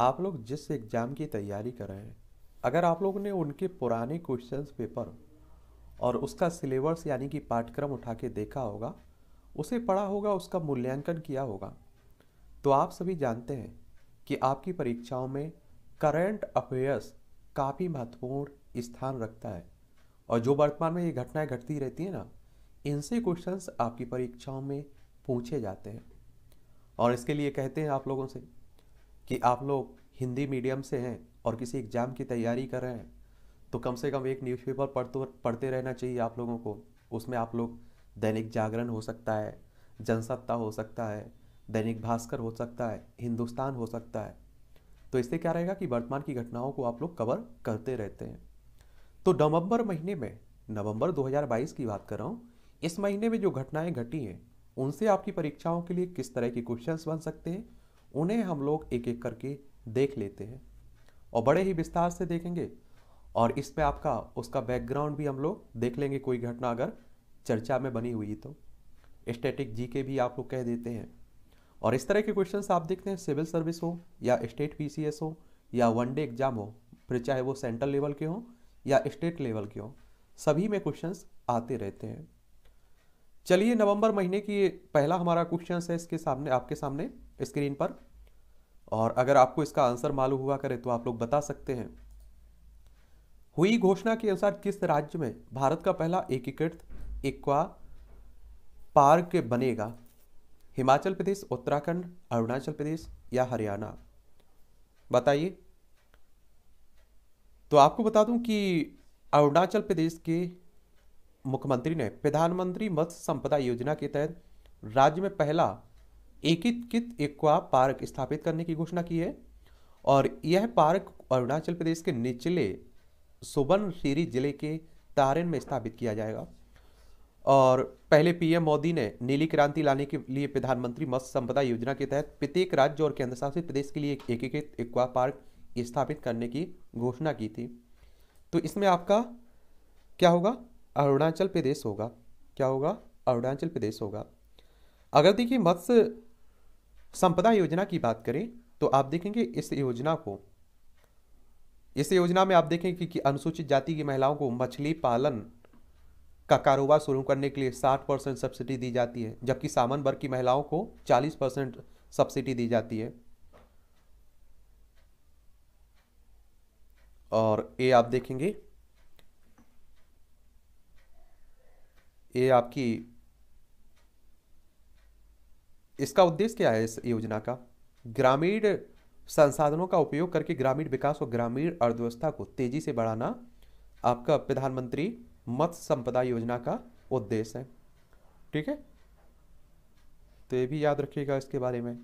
आप लोग जिस एग्ज़ाम की तैयारी कर रहे हैं अगर आप लोग ने उनके पुराने क्वेश्चंस पेपर और उसका सिलेबस यानी कि पाठ्यक्रम उठा के देखा होगा उसे पढ़ा होगा उसका मूल्यांकन किया होगा तो आप सभी जानते हैं कि आपकी परीक्षाओं में करंट अफेयर्स काफ़ी महत्वपूर्ण स्थान रखता है और जो वर्तमान में ये घटनाएं घटती रहती हैं ना इनसे क्वेश्चंस आपकी परीक्षाओं में पूछे जाते हैं और इसके लिए कहते हैं आप लोगों से कि आप लोग हिंदी मीडियम से हैं और किसी एग्ज़ाम की तैयारी कर रहे हैं तो कम से कम एक न्यूज़पेपर पढ़ तो पढ़ते रहना चाहिए आप लोगों को उसमें आप लोग दैनिक जागरण हो सकता है जनसत्ता हो सकता है दैनिक भास्कर हो सकता है हिंदुस्तान हो सकता है तो इससे क्या रहेगा कि वर्तमान की घटनाओं को आप लोग कवर करते रहते हैं तो नवंबर महीने में नवंबर 2022 की बात कर रहा हूँ इस महीने में जो घटनाएं घटी हैं उनसे आपकी परीक्षाओं के लिए किस तरह के क्वेश्चंस बन सकते हैं उन्हें हम लोग एक एक करके देख लेते हैं और बड़े ही विस्तार से देखेंगे और इस पे आपका उसका बैकग्राउंड भी हम लोग देख लेंगे कोई घटना अगर चर्चा में बनी हुई तो स्टेटिक जी के भी आप लोग कह देते हैं और इस तरह के क्वेश्चन आप देखते हैं सिविल सर्विस हो या स्टेट पी हो या वन डे एग्जाम हो फिर चाहे वो सेंट्रल लेवल के हों या स्टेट लेवल के हों सभी में क्वेश्चंस आते रहते हैं चलिए नवंबर महीने की पहला हमारा क्वेश्चन है इसके सामने आपके सामने स्क्रीन पर और अगर आपको इसका आंसर मालूम हुआ करे तो आप लोग बता सकते हैं हुई घोषणा के अनुसार किस राज्य में भारत का पहला एकीकृत इक्वा पार्क बनेगा हिमाचल प्रदेश उत्तराखंड अरुणाचल प्रदेश या हरियाणा बताइए तो आपको बता दूं कि अरुणाचल प्रदेश के मुख्यमंत्री ने प्रधानमंत्री मत्स्य संपदा योजना के तहत राज्य में पहला एकीकृत एक्वा पार्क स्थापित करने की घोषणा की है और यह पार्क अरुणाचल प्रदेश के निचले सुबनसिरी जिले के तारेन में स्थापित किया जाएगा और पहले पीएम मोदी ने नीली क्रांति लाने के लिए प्रधानमंत्री मत्स्य संपदा योजना के तहत प्रत्येक राज्य और केंद्रशासित प्रदेश के लिए एक एकीकृत एक्वा पार्क स्थापित करने की घोषणा की थी तो इसमें आपका क्या होगा अरुणाचल प्रदेश होगा क्या होगा अरुणाचल प्रदेश होगा अगर देखिए मत्स्य संपदा योजना की बात करें तो आप देखेंगे इस योजना को इस योजना में आप देखेंगे कि, कि अनुसूचित जाति की महिलाओं को मछली पालन का कारोबार शुरू करने के लिए 60 परसेंट सब्सिडी दी जाती है जबकि सामान वर्ग की महिलाओं को 40 परसेंट सब्सिडी दी जाती है और ये आप देखेंगे ये आपकी इसका उद्देश्य क्या है इस योजना का ग्रामीण संसाधनों का उपयोग करके ग्रामीण विकास और ग्रामीण अर्थव्यवस्था को तेजी से बढ़ाना आपका प्रधानमंत्री मत्स्य संपदा योजना का उद्देश्य है ठीक है तो ये भी याद रखिएगा इसके बारे में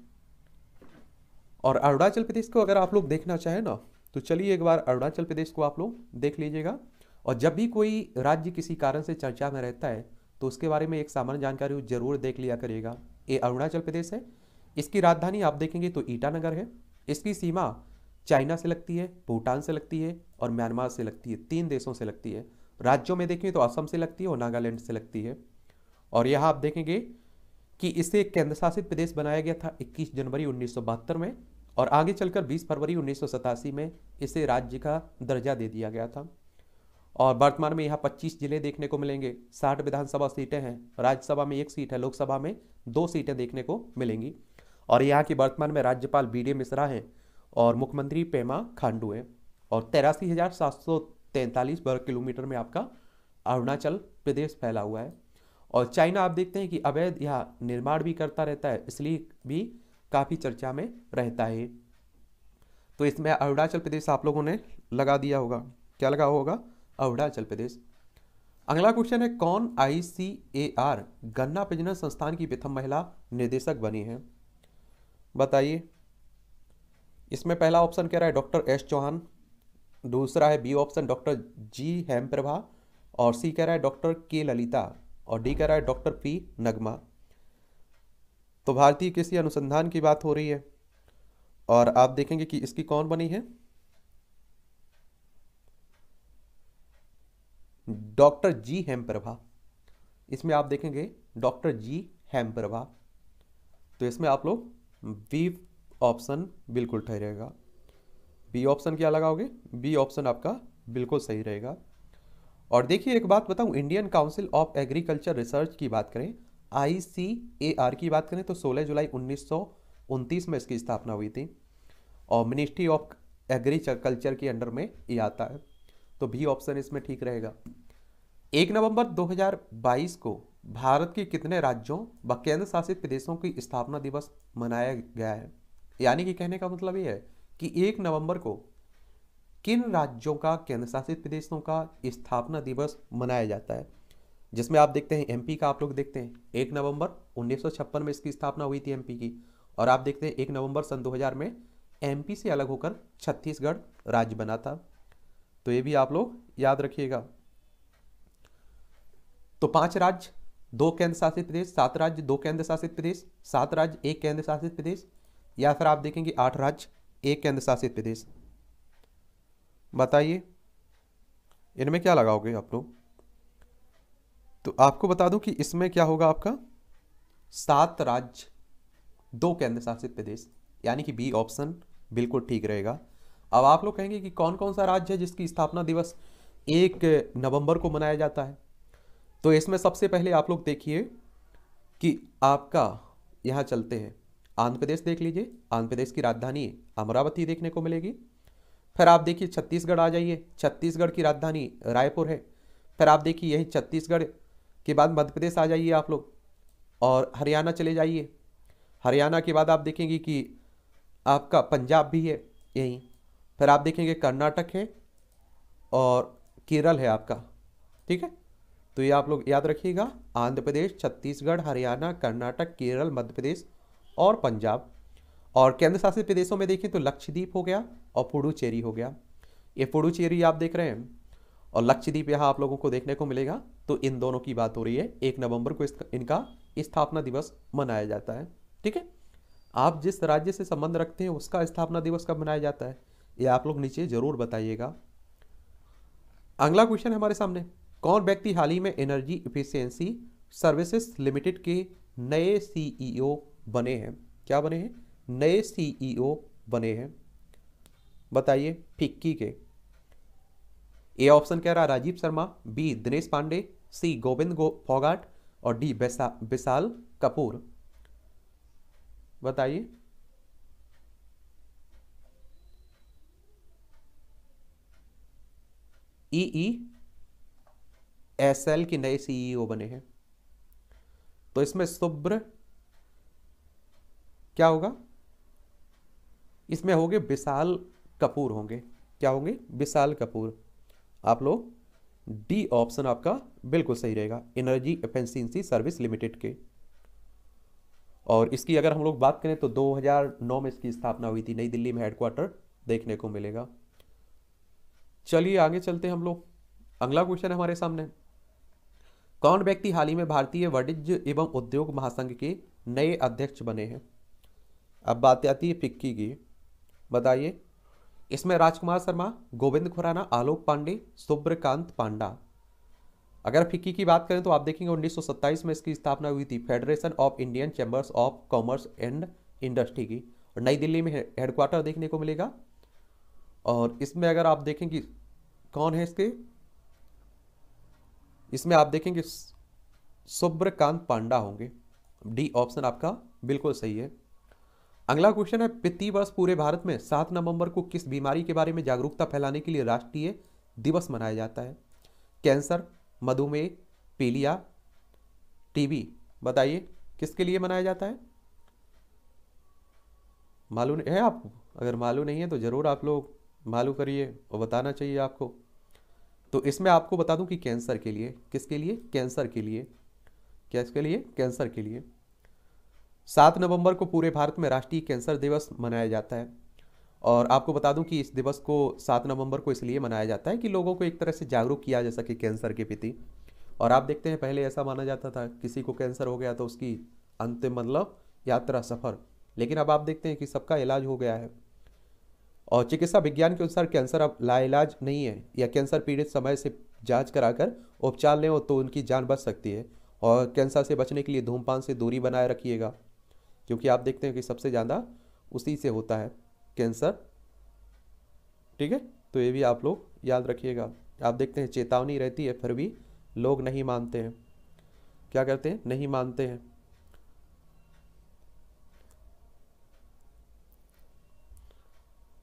और अरुणाचल प्रदेश को अगर आप लोग देखना चाहें ना तो चलिए एक बार अरुणाचल प्रदेश को आप लोग देख लीजिएगा और जब भी कोई राज्य किसी कारण से चर्चा में रहता है तो उसके बारे में एक सामान्य जानकारी जरूर देख लिया करिएगा ये अरुणाचल प्रदेश है इसकी राजधानी आप देखेंगे तो ईटानगर है इसकी सीमा चाइना से लगती है भूटान से लगती है और म्यांमार से लगती है तीन देशों से लगती है राज्यों में देखें तो असम से लगती है और नागालैंड से लगती है और यह आप देखेंगे कि इसे केंद्र शासित प्रदेश बनाया गया था 21 जनवरी उन्नीस में और आगे चलकर 20 फरवरी उन्नीस में इसे राज्य का दर्जा दे दिया गया था और वर्तमान में यहाँ 25 जिले देखने को मिलेंगे 60 विधानसभा सीटें हैं राज्यसभा में एक सीट है लोकसभा में दो सीटें देखने को मिलेंगी और यहाँ की वर्तमान में राज्यपाल बी डी मिश्रा हैं और मुख्यमंत्री पेमा खांडू हैं और तेरासी हज़ार सात सौ तैंतालीस वर्ग किलोमीटर में आपका अरुणाचल प्रदेश फैला हुआ है और चाइना आप देखते हैं कि अवैध यह निर्माण भी करता रहता है इसलिए भी काफ़ी चर्चा में रहता है तो इसमें अरुणाचल प्रदेश आप लोगों ने लगा दिया होगा क्या लगा होगा अरुणाचल प्रदेश अगला क्वेश्चन है कौन आईसीएआर गन्ना प्रजनन संस्थान की प्रथम महिला निदेशक बनी है बताइए इसमें पहला ऑप्शन कह रहा है डॉक्टर एस चौहान दूसरा है B option doctor G Hem Prabha और सी कह रहा है डॉक्टर के ललिता और डी कह रहा है डॉक्टर पी नगमा तो भारतीय कृषि अनुसंधान की बात हो रही है और आप देखेंगे कि इसकी कौन बनी है डॉक्टर जी हेमप्रभा इसमें आप देखेंगे डॉक्टर जी हेमप्रभा तो इसमें आप लोग बी ऑप्शन बिल्कुल सही रहेगा बी ऑप्शन क्या लगाओगे बी ऑप्शन आपका बिल्कुल सही रहेगा और देखिए एक बात बताऊं Indian council of agriculture research की बात करें आईसीएआर की बात करें तो 16 जुलाई उन्नीस में इसकी स्थापना हुई थी और मिनिस्ट्री ऑफ एग्रीकल्चर के अंडर में ये आता है तो भी ऑप्शन इसमें ठीक रहेगा एक नवंबर 2022 को भारत के कितने राज्यों व केंद्र शासित प्रदेशों की स्थापना दिवस मनाया गया है यानी कि कहने का मतलब ये है कि एक नवंबर को किन राज्यों का केंद्र शासित प्रदेशों का स्थापना दिवस मनाया जाता है जिसमें आप देखते हैं एमपी का आप लोग देखते हैं एक नवंबर उन्नीस में इसकी स्थापना हुई थी एम की और आप देखते हैं एक नवंबर सन दो में एम से अलग होकर छत्तीसगढ़ राज्य बना था तो ये भी आप लोग याद रखिएगा तो पांच राज्य दो केंद्र शासित प्रदेश सात राज्य दो केंद्र शासित प्रदेश सात राज्य एक केंद्र शासित प्रदेश या फिर आप देखेंगे आठ राज्य एक केंद्र शासित प्रदेश बताइए इनमें क्या लगाओगे आप लोग तो आपको बता दूं कि इसमें क्या होगा आपका सात राज्य दो केंद्र शासित प्रदेश यानी कि बी ऑप्शन बिल्कुल ठीक रहेगा अब आप लोग कहेंगे कि कौन कौन सा राज्य है जिसकी स्थापना दिवस एक नवंबर को मनाया जाता है तो इसमें सबसे पहले आप लोग देखिए कि आपका यहाँ चलते हैं आंध्र प्रदेश देख लीजिए आंध्र प्रदेश की राजधानी अमरावती देखने को मिलेगी फिर आप देखिए छत्तीसगढ़ आ जाइए छत्तीसगढ़ की राजधानी रायपुर है फिर आप देखिए यही छत्तीसगढ़ के बाद मध्य प्रदेश आ जाइए आप लोग और हरियाणा चले जाइए हरियाणा के बाद आप देखेंगे कि आपका पंजाब भी है यहीं फिर आप देखेंगे कर्नाटक है और केरल है आपका ठीक है तो ये आप लोग याद रखिएगा आंध्र प्रदेश छत्तीसगढ़ हरियाणा कर्नाटक केरल मध्य प्रदेश और पंजाब और केंद्र शासित प्रदेशों में देखें तो लक्षद्वीप हो गया और पुडुचेरी हो गया ये पुडुचेरी आप देख रहे हैं और लक्षद्वीप यहाँ आप लोगों को देखने को मिलेगा तो इन दोनों की बात हो रही है एक नवंबर को इनका स्थापना दिवस मनाया जाता है ठीक है आप जिस राज्य से संबंध रखते हैं उसका स्थापना दिवस कब मनाया जाता है ये आप लोग नीचे जरूर बताइएगा अगला क्वेश्चन हमारे सामने कौन व्यक्ति हाल ही में एनर्जी इफिशियंसी सर्विसेज लिमिटेड के नए सीईओ e बने हैं क्या बने हैं नए सीईओ e बने हैं बताइए फिक्की के ए ऑप्शन कह रहा राजीव शर्मा बी दिनेश पांडे सी गोविंद गो फोगाट और डी विशाल कपूर बताइए E e E S L के नए सीईओ e बने हैं तो इसमें शुभ्र क्या होगा इसमें होंगे विशाल कपूर होंगे क्या होंगे विशाल कपूर आप लोग डी ऑप्शन आपका बिल्कुल सही रहेगा एनर्जी एफेंसी सर्विस लिमिटेड के और इसकी अगर हम लोग बात करें तो 2009 में इसकी स्थापना हुई थी नई दिल्ली में हेडक्वार्टर देखने को मिलेगा चलिए आगे चलते हम लोग अगला क्वेश्चन हमारे सामने कौन व्यक्ति हाल ही में भारतीय वाणिज्य एवं उद्योग महासंघ के नए अध्यक्ष बने हैं अब बात आती है फिक्की की बताइए इसमें राजकुमार शर्मा गोविंद खुराना आलोक पांडे सुब्रकांत पांडा अगर फिक्की की बात करें तो आप देखेंगे 1927 में इसकी स्थापना हुई थी federation of Indian chambers of commerce and industry की और नई दिल्ली में हेडक्वार्टर देखने को मिलेगा और इसमें अगर आप देखेंगे कौन है इसके इसमें आप देखेंगे सुब्रकांत पांडा होंगे डी ऑप्शन आपका बिल्कुल सही है अगला क्वेश्चन है वित्तीय वर्ष पूरे भारत में सात नवंबर को किस बीमारी के बारे में जागरूकता फैलाने के लिए राष्ट्रीय दिवस मनाया जाता है कैंसर मधुमेह पीलिया टीबी बताइए किसके लिए मनाया जाता है मालूम है आपको अगर मालूम नहीं है तो ज़रूर आप लोग मालूम करिए और बताना चाहिए आपको तो इसमें आपको बता दूं कि कैंसर के लिए किसके लिए कैंसर के लिए क्या इसके लिए कैंसर के लिए सात नवंबर को पूरे भारत में राष्ट्रीय कैंसर दिवस मनाया जाता है और आपको बता दूं कि इस दिवस को सात नवंबर को इसलिए मनाया जाता है कि लोगों को एक तरह से जागरूक किया जा सके कैंसर के प्रति और आप देखते हैं पहले ऐसा माना जाता था किसी को कैंसर हो गया तो उसकी अंतिम मतलब यात्रा सफ़र लेकिन अब आप देखते हैं कि सबका इलाज हो गया है और चिकित्सा विज्ञान के अनुसार कैंसर अब लाइलाज नहीं है या कैंसर पीड़ित समय से जांच कराकर उपचार लें तो उनकी जान बच सकती है और कैंसर से बचने के लिए धूमपान से दूरी बनाए रखिएगा क्योंकि आप देखते हैं कि सबसे ज़्यादा उसी से होता है कैंसर ठीक है तो ये भी आप लोग याद रखिएगा आप देखते हैं चेतावनी रहती है फिर भी लोग नहीं मानते हैं क्या करते हैं नहीं मानते हैं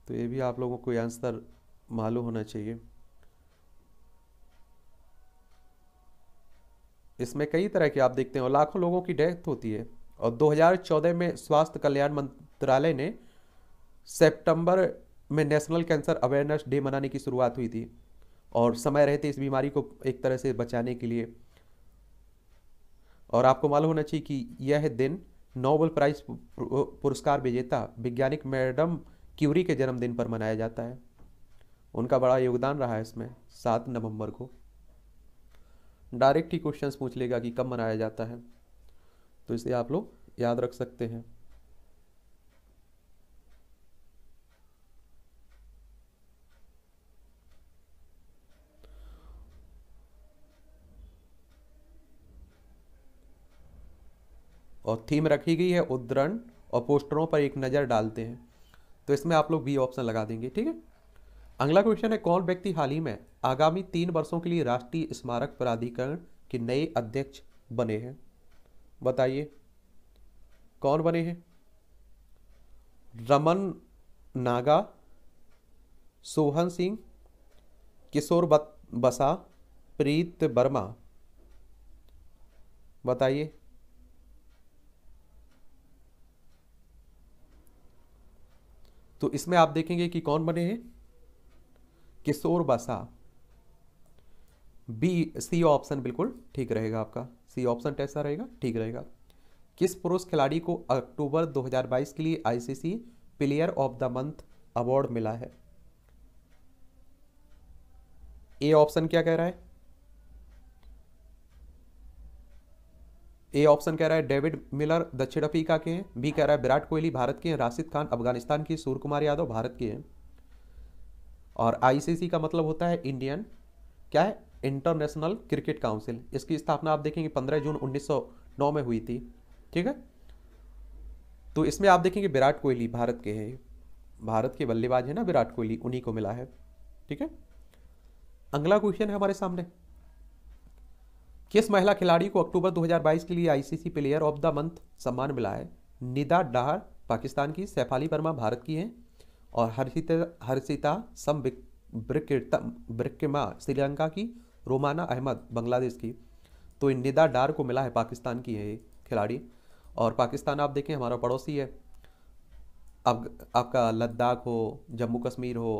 तो ये भी आप लोगों को आंसर मालूम होना चाहिए इसमें कई तरह के आप देखते हैं लाखों लोगों की डेथ होती है और 2014 में स्वास्थ्य कल्याण मंत्रालय ने सितंबर में नेशनल कैंसर अवेयरनेस डे मनाने की शुरुआत हुई थी और समय रहते इस बीमारी को एक तरह से बचाने के लिए और आपको मालूम होना चाहिए कि यह दिन नोबल प्राइज पुरस्कार विजेता वैज्ञानिक मैडम क्यूरी के जन्मदिन पर मनाया जाता है उनका बड़ा योगदान रहा है इसमें सात नवंबर को डायरेक्ट ही क्वेश्चंस पूछ लेगा कि कब मनाया जाता है तो इसे आप लोग याद रख सकते हैं और थीम रखी गई है उद्धरण और पोस्टरों पर एक नज़र डालते हैं तो इसमें आप लोग बी ऑप्शन लगा देंगे ठीक है अगला क्वेश्चन है कौन व्यक्ति हाल ही में आगामी तीन वर्षों के लिए राष्ट्रीय स्मारक प्राधिकरण के नए अध्यक्ष बने हैं बताइए कौन बने हैं रमन नागा सोहन सिंह किशोर बसा प्रीत वर्मा बताइए तो इसमें आप देखेंगे कि कौन बने हैं किशोर बसा बी सी ऑप्शन बिल्कुल ठीक रहेगा आपका सी ऑप्शन कैसा रहेगा ठीक रहेगा किस पुरुष खिलाड़ी को अक्टूबर 2022 के लिए ICC player of the month award मिला है ए ऑप्शन क्या कह रहा है ए ऑप्शन कह रहा है डेविड मिलर दक्षिण अफ्रीका के हैं बी कह रहा है विराट कोहली भारत के हैं राशिद खान अफगानिस्तान के सूर्य कुमार यादव भारत के हैं और आईसीसी का मतलब होता है इंडियन क्या है इंटरनेशनल क्रिकेट काउंसिल इसकी स्थापना आप देखेंगे पंद्रह जून 1909 में हुई थी ठीक है तो इसमें आप देखेंगे विराट कोहली भारत के हैं भारत के बल्लेबाज है ना विराट कोहली उन्हीं को मिला है ठीक है अगला क्वेश्चन है हमारे सामने किस महिला खिलाड़ी को अक्टूबर 2022 के लिए ICC player of the month सम्मान मिला है निदा डहर पाकिस्तान की सैफाली वर्मा भारत की हैं और हर्षित हर्षिता सम ब्रिक्रमा श्रीलंका की रोमाना अहमद बांग्लादेश की तो इन निदा डार को मिला है पाकिस्तान की है खिलाड़ी और पाकिस्तान आप देखें हमारा पड़ोसी है अब आप, आपका लद्दाख हो जम्मू कश्मीर हो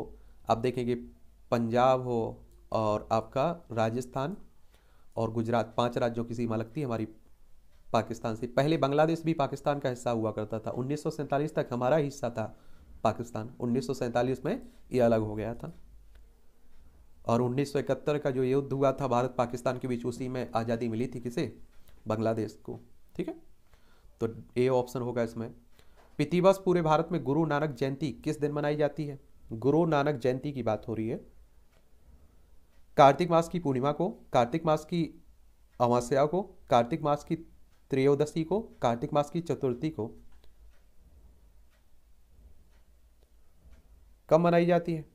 आप देखेंगे पंजाब हो और आपका राजस्थान और गुजरात पांच राज्यों की सीमा लगती है हमारी पाकिस्तान से पहले बांग्लादेश भी पाकिस्तान का हिस्सा हुआ करता था उन्नीस तक हमारा हिस्सा था पाकिस्तान उन्नीस में ये अलग हो गया था और उन्नीस का जो युद्ध हुआ था भारत पाकिस्तान के बीच उसी में आज़ादी मिली थी किसे बांग्लादेश को ठीक है तो ए ऑप्शन होगा इसमें पितिवस पूरे भारत में गुरु नानक जयंती किस दिन मनाई जाती है गुरु नानक जयंती की बात हो रही है कार्तिक मास की पूर्णिमा को कार्तिक मास की अमावस्या को कार्तिक मास की त्रयोदशी को कार्तिक मास की चतुर्थी को कब मनाई जाती है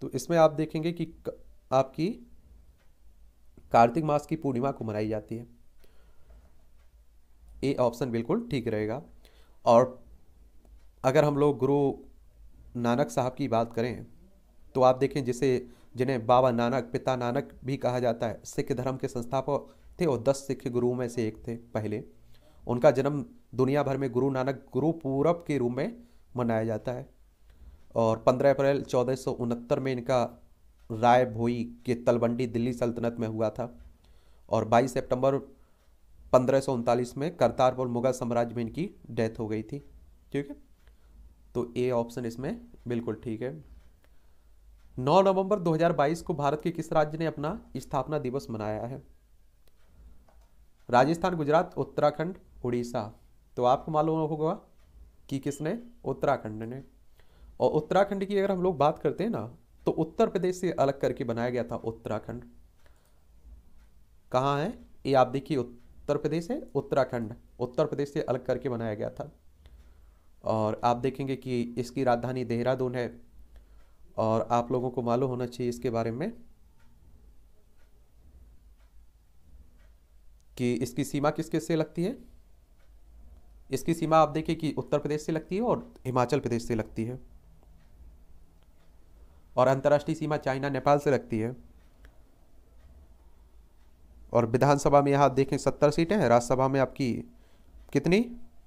तो इसमें आप देखेंगे कि आपकी कार्तिक मास की पूर्णिमा को मनाई जाती है ए ऑप्शन बिल्कुल ठीक रहेगा और अगर हम लोग गुरु नानक साहब की बात करें तो आप देखें जिसे जिन्हें बाबा नानक पिता नानक भी कहा जाता है सिख धर्म के संस्थापक थे और दस सिख गुरुओं में से एक थे पहले उनका जन्म दुनिया भर में गुरु नानक गुरु पूरब के रूप में मनाया जाता है और 15 अप्रैल चौदह में इनका राय भोई के तलबंडी दिल्ली सल्तनत में हुआ था और 22 सितंबर पंद्रह में करतारपुर मुगल साम्राज्य में इनकी डेथ हो गई थी ठीक है तो ए ऑप्शन इसमें बिल्कुल ठीक है 9 नवंबर 2022 को भारत के किस राज्य ने अपना स्थापना दिवस मनाया है राजस्थान गुजरात उत्तराखंड उड़ीसा तो आपको मालूम होगा कि किसने उत्तराखंड ने और उत्तराखंड की अगर हम लोग बात करते हैं ना तो उत्तर प्रदेश से अलग करके बनाया गया था उत्तराखंड कहाँ है ये आप देखिए उत्तर प्रदेश है उत्तराखंड उत्तर प्रदेश से अलग करके बनाया गया था और आप देखेंगे कि इसकी राजधानी देहरादून है और आप लोगों को मालूम होना चाहिए इसके बारे में कि इसकी सीमा किस किस से लगती है इसकी सीमा आप देखिए कि उत्तर प्रदेश से लगती है और हिमाचल प्रदेश से लगती है और अंतर्राष्ट्रीय सीमा चाइना नेपाल से लगती है और विधानसभा में यहाँ देखें सत्तर सीटें हैं राज्यसभा में आपकी कितनी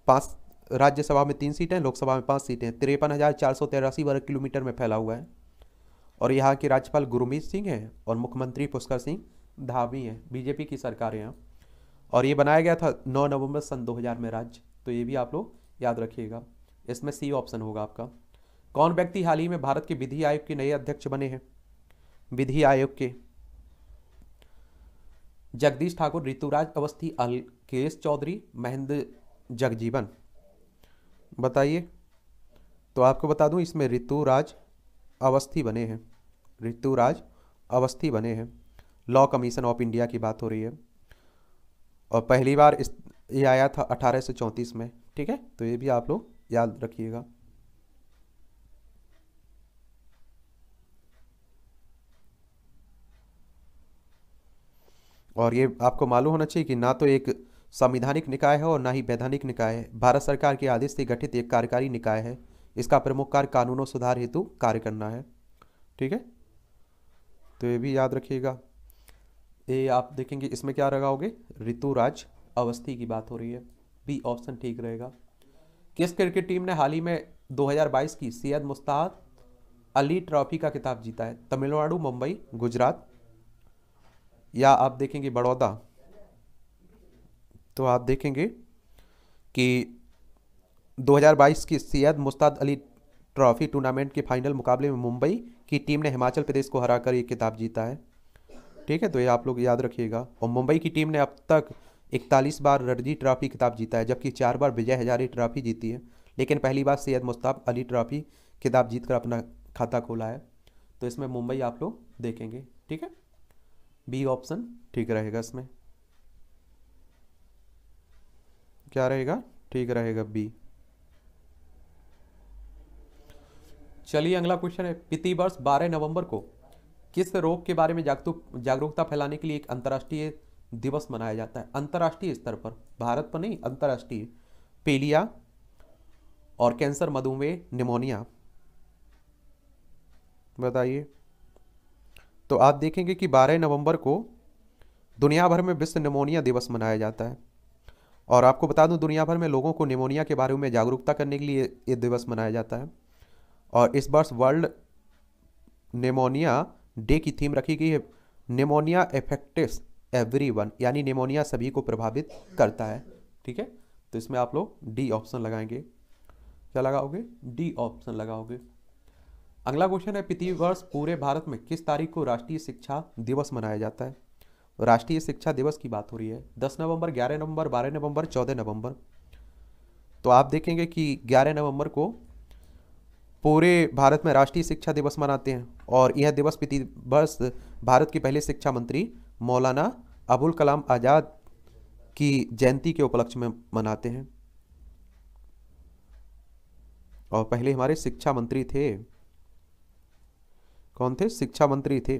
पाँच राज्यसभा में तीन सीटें लोकसभा में पाँच सीटें तिरपन हज़ार चार सौ तेरासी वर्ग किलोमीटर में फैला हुआ है और यहाँ के राज्यपाल गुरमीत सिंह हैं और मुख्यमंत्री पुष्कर सिंह धामी हैं बीजेपी की सरकार यहाँ और ये बनाया गया था 9 नवंबर सन 2000 में राज्य तो ये भी आप लोग याद रखिएगा इसमें सी ऑप्शन होगा आपका कौन व्यक्ति हाल ही में भारत के विधि आयोग के नए अध्यक्ष बने हैं विधि आयोग के जगदीश ठाकुर ऋतुराज अवस्थी अलकेश चौधरी महेंद्र जगजीवन बताइए तो आपको बता दूं इसमें ऋतुराज अवस्थी बने हैं ऋतुराज अवस्थी बने हैं लॉ कमीशन ऑफ इंडिया की बात हो रही है और पहली बार इस ये आया था अठारह में ठीक है तो ये भी आप लोग याद रखिएगा और ये आपको मालूम होना चाहिए कि ना तो एक संविधानिक निकाय है और न ही वैधानिक निकाय है भारत सरकार के आदेश से गठित एक कार्यकारी निकाय है इसका प्रमुख कार्य कानूनों सुधार हेतु कार्य करना है ठीक है तो ये भी याद रखिएगा ये आप देखेंगे इसमें क्या लगाओगे ऋतुराज अवस्थी की बात हो रही है बी ऑप्शन ठीक रहेगा किस क्रिकेट टीम ने हाल ही में 2022 की सैयद मुस्ताद अली ट्रॉफी का किताब जीता है तमिलनाडु मुंबई गुजरात या आप देखेंगे बड़ौदा तो आप देखेंगे कि 2022 की सैयद मुस्ताद अली ट्रॉफी टूर्नामेंट के फाइनल मुकाबले में मुंबई की टीम ने हिमाचल प्रदेश को हराकर ये किताब जीता है ठीक है तो ये आप लोग याद रखिएगा और मुंबई की टीम ने अब तक इकतालीस बार रणजी ट्रॉफी किताब जीता है जबकि चार बार विजय हजारी ट्रॉफी जीती है लेकिन पहली बार सैयद मुस्ताद अली ट्रॉफी किताब जीत अपना खाता खोला है तो इसमें मुंबई आप लोग देखेंगे ठीक है बी ऑप्शन ठीक रहेगा इसमें क्या रहेगा ठीक रहेगा बी चलिए अगला क्वेश्चन है पिति वर्ष बारह नवंबर को किस रोग के बारे में जागरूकता फैलाने के लिए एक अंतर्राष्ट्रीय दिवस मनाया जाता है अंतर्राष्ट्रीय स्तर पर भारत पर नहीं अंतर्राष्ट्रीय पेलिया और कैंसर मधुमेह निमोनिया बताइए तो आप देखेंगे कि 12 नवंबर को दुनिया भर में विश्व निमोनिया दिवस मनाया जाता है और आपको बता दूं दुनिया भर में लोगों को निमोनिया के बारे में जागरूकता करने के लिए ये दिवस मनाया जाता है और इस वर्ष वर्ल्ड निमोनिया डे की थीम रखी गई है निमोनिया एफेक्टिस एवरी वन यानी निमोनिया सभी को प्रभावित करता है ठीक है तो इसमें आप लोग डी ऑप्शन लगाएंगे क्या लगाओगे डी ऑप्शन लगाओगे अगला क्वेश्चन है प्रतिवर्ष वर्ष पूरे भारत में किस तारीख को राष्ट्रीय शिक्षा दिवस मनाया जाता है राष्ट्रीय शिक्षा दिवस की बात हो रही है दस नवंबर ग्यारह नवंबर बारह नवंबर चौदह नवंबर तो आप देखेंगे कि ग्यारह नवंबर को पूरे भारत में राष्ट्रीय शिक्षा दिवस मनाते हैं और यह दिवस प्रति वर्ष भारत के पहले शिक्षा मंत्री मौलाना अबुल कलाम आज़ाद की जयंती के उपलक्ष्य में मनाते हैं और पहले हमारे शिक्षा मंत्री थे कौन थे शिक्षा मंत्री थे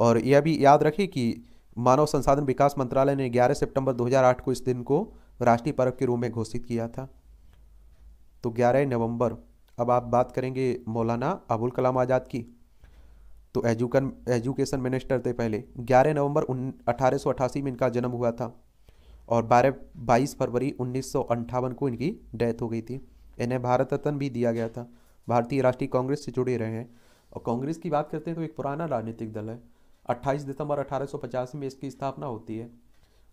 और यह भी याद रखें कि मानव संसाधन विकास मंत्रालय ने 11 सितंबर 2008 को इस दिन को राष्ट्रीय पर्व के रूप में घोषित किया था तो 11 नवंबर अब आप बात करेंगे मौलाना अबुल कलाम आज़ाद की तो एजुकन एजुकेशन मिनिस्टर थे पहले 11 नवंबर उन अठारह में इनका जन्म हुआ था और बारह बाईस फरवरी उन्नीस को इनकी डेथ हो गई थी इन्हें भारत रत्न भी दिया गया था भारतीय राष्ट्रीय कांग्रेस से जुड़े रहे हैं और कांग्रेस की बात करते हैं तो एक पुराना राजनीतिक दल है 28 दिसंबर अठारह में इसकी स्थापना होती है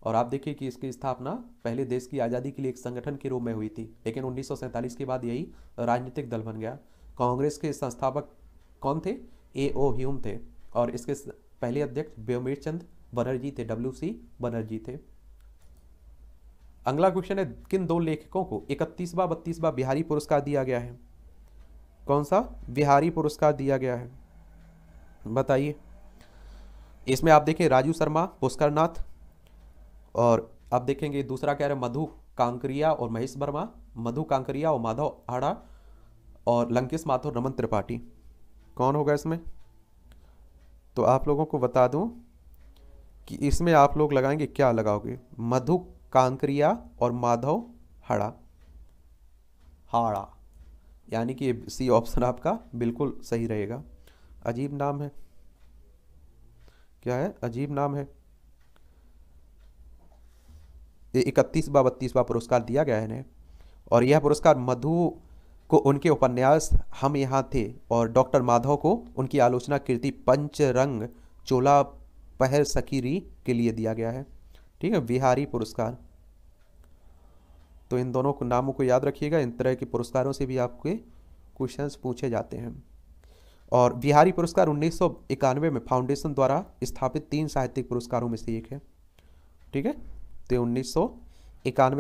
और आप देखिए कि इसकी स्थापना पहले देश की आज़ादी के लिए एक संगठन के रूप में हुई थी लेकिन उन्नीस के बाद यही राजनीतिक दल बन गया कांग्रेस के संस्थापक कौन थे ए ओ ह्यूम थे और इसके पहले अध्यक्ष व्योमेर चंद बनर्जी थे डब्ल्यू सी बनर्जी थे अगला क्वेश्चन है किन दो लेखकों को इकतीसवा बत्तीसवा बिहारी पुरस्कार दिया गया है कौन सा बिहारी पुरस्कार दिया गया है बताइए इसमें आप देखें राजू शर्मा पुष्कर नाथ और आप देखेंगे दूसरा कह रहे मधु कांकरिया और महेश वर्मा मधु कांकरिया और माधव आड़ा और लंकेश माथुर रमन त्रिपाठी कौन होगा इसमें तो आप लोगों को बता दूं कि इसमें आप लोग लगाएंगे क्या लगाओगे मधु कांकरिया और माधव हड़ा हाड़ा यानी कि सी ऑप्शन आपका बिल्कुल सही रहेगा अजीब नाम है क्या है अजीब नाम है इकतीस व बत्तीसवा पुरस्कार दिया गया है इन्हें और यह पुरस्कार मधु को उनके उपन्यास हम यहाँ थे और डॉक्टर माधव को उनकी आलोचना कीर्ति पंचरंग चोला पहर सकीरी के लिए दिया गया है ठीक है बिहारी पुरस्कार तो इन दोनों को नामों को याद रखिएगा इन तरह के पुरस्कारों से भी आपके क्वेश्चंस पूछे जाते हैं और बिहारी पुरस्कार उन्नीस में फाउंडेशन द्वारा स्थापित तीन साहित्यिक पुरस्कारों में से एक है ठीक है तो उन्नीस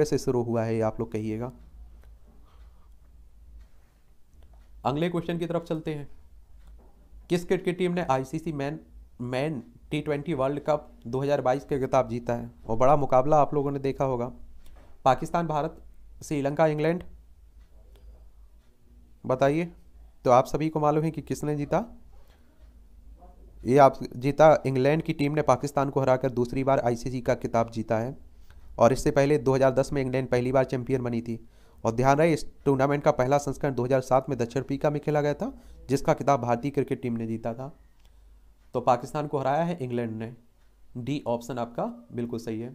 से शुरू हुआ है ये आप लोग कहिएगा अगले क्वेश्चन की तरफ चलते हैं किस क्रिकेट की टीम ने ICC men men T twenty world cup 2022 के खिताब जीता है और बड़ा मुकाबला आप लोगों ने देखा होगा पाकिस्तान भारत श्रीलंका इंग्लैंड बताइए तो आप सभी को मालूम है कि किसने जीता ये आप जीता इंग्लैंड की टीम ने पाकिस्तान को हराकर दूसरी बार आईसीसी का किताब जीता है और इससे पहले 2010 में इंग्लैंड पहली बार चैंपियन बनी थी और ध्यान रहे इस टूर्नामेंट का पहला संस्करण 2007 में दक्षिण अफ्रीका में खेला गया था जिसका किताब भारतीय क्रिकेट टीम ने जीता था तो पाकिस्तान को हराया है इंग्लैंड ने डी ऑप्शन आपका बिल्कुल सही है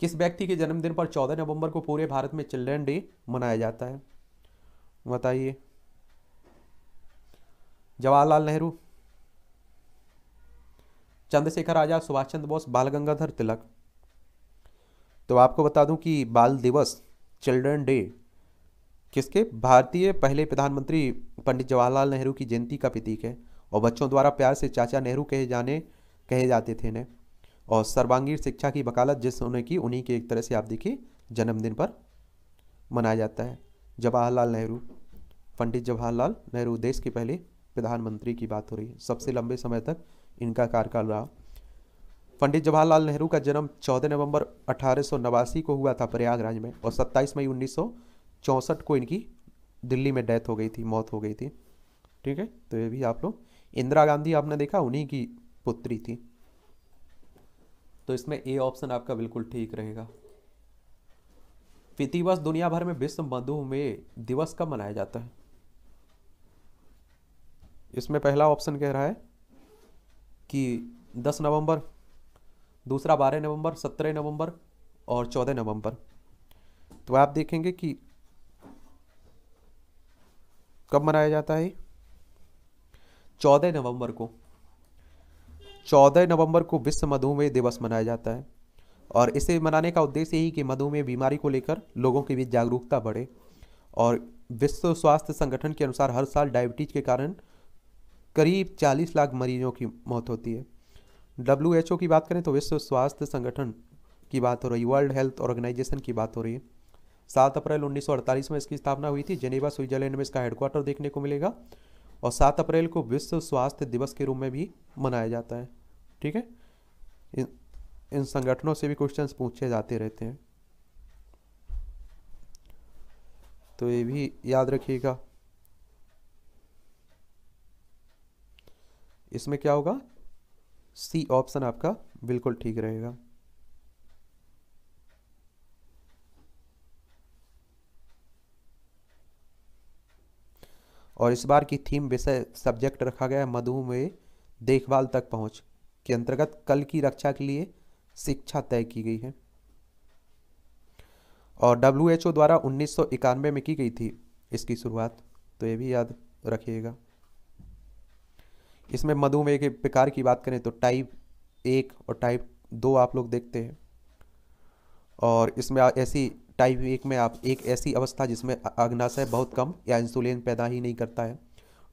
किस व्यक्ति के जन्मदिन पर चौदह नवम्बर को पूरे भारत में चिल्ड्रेन डे मनाया जाता है बताइए जवाहरलाल नेहरू चंद्रशेखर आजाद सुभाष चंद्र बोस बाल गंगाधर तिलक तो आपको बता दूं कि बाल दिवस चिल्ड्रन डे किसके भारतीय पहले प्रधानमंत्री पंडित जवाहरलाल नेहरू की जयंती का प्रतीक है और बच्चों द्वारा प्यार से चाचा नेहरू कहे जाने कहे जाते थे इन्हें और सर्वांगीण शिक्षा की वकालत जिस उन्हें की उन्हीं के एक तरह से आप देखिए जन्मदिन पर मनाया जाता है जवाहरलाल नेहरू पंडित जवाहरलाल नेहरू देश के पहले प्रधानमंत्री की बात हो रही है सबसे लंबे समय तक इनका कार्यकाल रहा पंडित जवाहरलाल नेहरू का जन्म 14 नवंबर अठारह को हुआ था प्रयागराज में और 27 मई उन्नीस को इनकी दिल्ली में डेथ हो गई थी मौत हो गई थी ठीक है तो ये भी आप लोग इंदिरा गांधी आपने देखा उन्हीं की पुत्री थी तो इसमें ए ऑप्शन आपका बिल्कुल ठीक रहेगा प्रतिवर्ष दुनिया भर में विश्व मधुमेह दिवस कब मनाया जाता है इसमें पहला ऑप्शन कह रहा है कि 10 नवंबर दूसरा 12 नवंबर 17 नवंबर और 14 नवंबर तो आप देखेंगे कि कब मनाया जाता है चौदह नवंबर को चौदह नवंबर को विश्व मधुमेह दिवस मनाया जाता है और इसे मनाने का उद्देश्य यही कि मधुमेह बीमारी को लेकर लोगों के बीच जागरूकता बढ़े और विश्व स्वास्थ्य संगठन के अनुसार हर साल डायबिटीज के कारण करीब 40 लाख मरीजों की मौत होती है डब्ल्यू की बात करें तो विश्व स्वास्थ्य संगठन की बात हो रही वर्ल्ड हेल्थ ऑर्गेनाइजेशन की बात हो रही है सात अप्रैल 1948 में इसकी स्थापना हुई थी जेनेवा स्विट्जरलैंड में इसका हेडक्वार्टर देखने को मिलेगा और सात अप्रैल को विश्व स्वास्थ्य दिवस के रूप में भी मनाया जाता है ठीक है इन, इन संगठनों से भी क्वेश्चंस पूछे जाते रहते हैं तो ये भी याद रखिएगा इसमें क्या होगा सी ऑप्शन आपका बिल्कुल ठीक रहेगा और इस बार की थीम विषय सब्जेक्ट रखा गया है मधुमेह देखभाल तक पहुंच के अंतर्गत कल की रक्षा के लिए शिक्षा तय की गई है और डब्ल्यू द्वारा उन्नीस में की गई थी इसकी शुरुआत तो ये भी याद रखिएगा इसमें मधुमेह के प्रकार की बात करें तो टाइप एक और टाइप दो आप लोग देखते हैं और इसमें ऐसी टाइप एक में आप एक ऐसी अवस्था जिसमें अग्नाशय बहुत कम या इंसुलिन पैदा ही नहीं करता है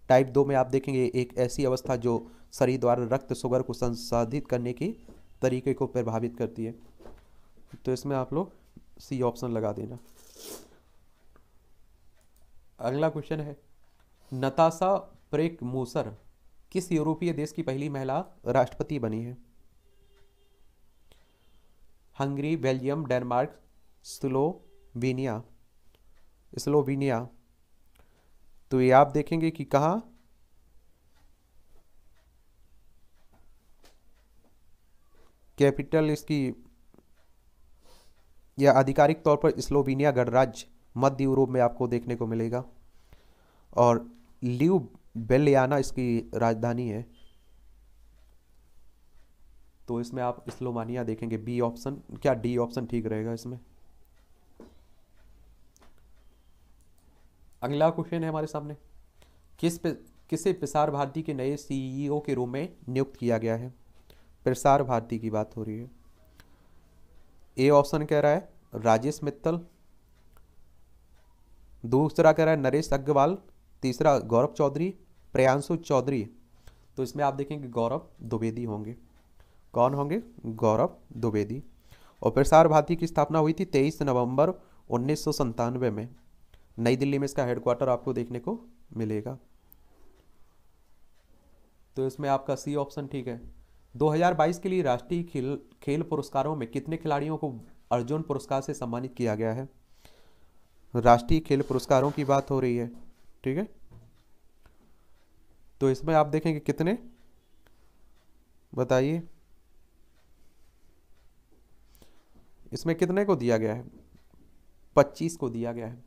टाइप दो में आप देखेंगे एक ऐसी अवस्था जो शरीर द्वारा रक्त शुगर को संसाधित करने के तरीके को प्रभावित करती है तो इसमें आप लोग सी ऑप्शन लगा देना अगला क्वेश्चन है नताशा प्रेक मूसर किस यूरोपीय देश की पहली महिला राष्ट्रपति बनी है Hungary Belgium Denmark Slovenia Slovenia तो ये आप देखेंगे कि कहा कैपिटल इसकी या आधिकारिक तौर पर स्लोवेनिया गणराज्य मध्य यूरोप में आपको देखने को मिलेगा और ल्यूब बेलियाना इसकी राजधानी है तो इसमें आप स्लोमानिया देखेंगे बी ऑप्शन क्या डी ऑप्शन ठीक रहेगा इसमें अगला क्वेश्चन है हमारे सामने किस पे किसे प्रसार भारती के नए सीईओ e के रूप में नियुक्त किया गया है प्रसार भारती की बात हो रही है ए ऑप्शन कह रहा है राजेश मित्तल दूसरा कह रहा है नरेश अग्रवाल तीसरा गौरव चौधरी प्रयांशु चौधरी तो इसमें आप देखेंगे गौरव द्विवेदी होंगे कौन होंगे गौरव द्विवेदी और प्रसार भारती की स्थापना हुई थी तेईस नवंबर उन्नीस में नई दिल्ली में इसका हेडक्वार्टर आपको देखने को मिलेगा तो इसमें आपका सी ऑप्शन ठीक है 2022 के लिए राष्ट्रीय खेल खेल पुरस्कारों में कितने खिलाड़ियों को अर्जुन पुरस्कार से सम्मानित किया गया है राष्ट्रीय खेल पुरस्कारों की बात हो रही है ठीक है तो इसमें आप देखेंगे कितने बताइए इसमें कितने को दिया गया है पच्चीस को दिया गया है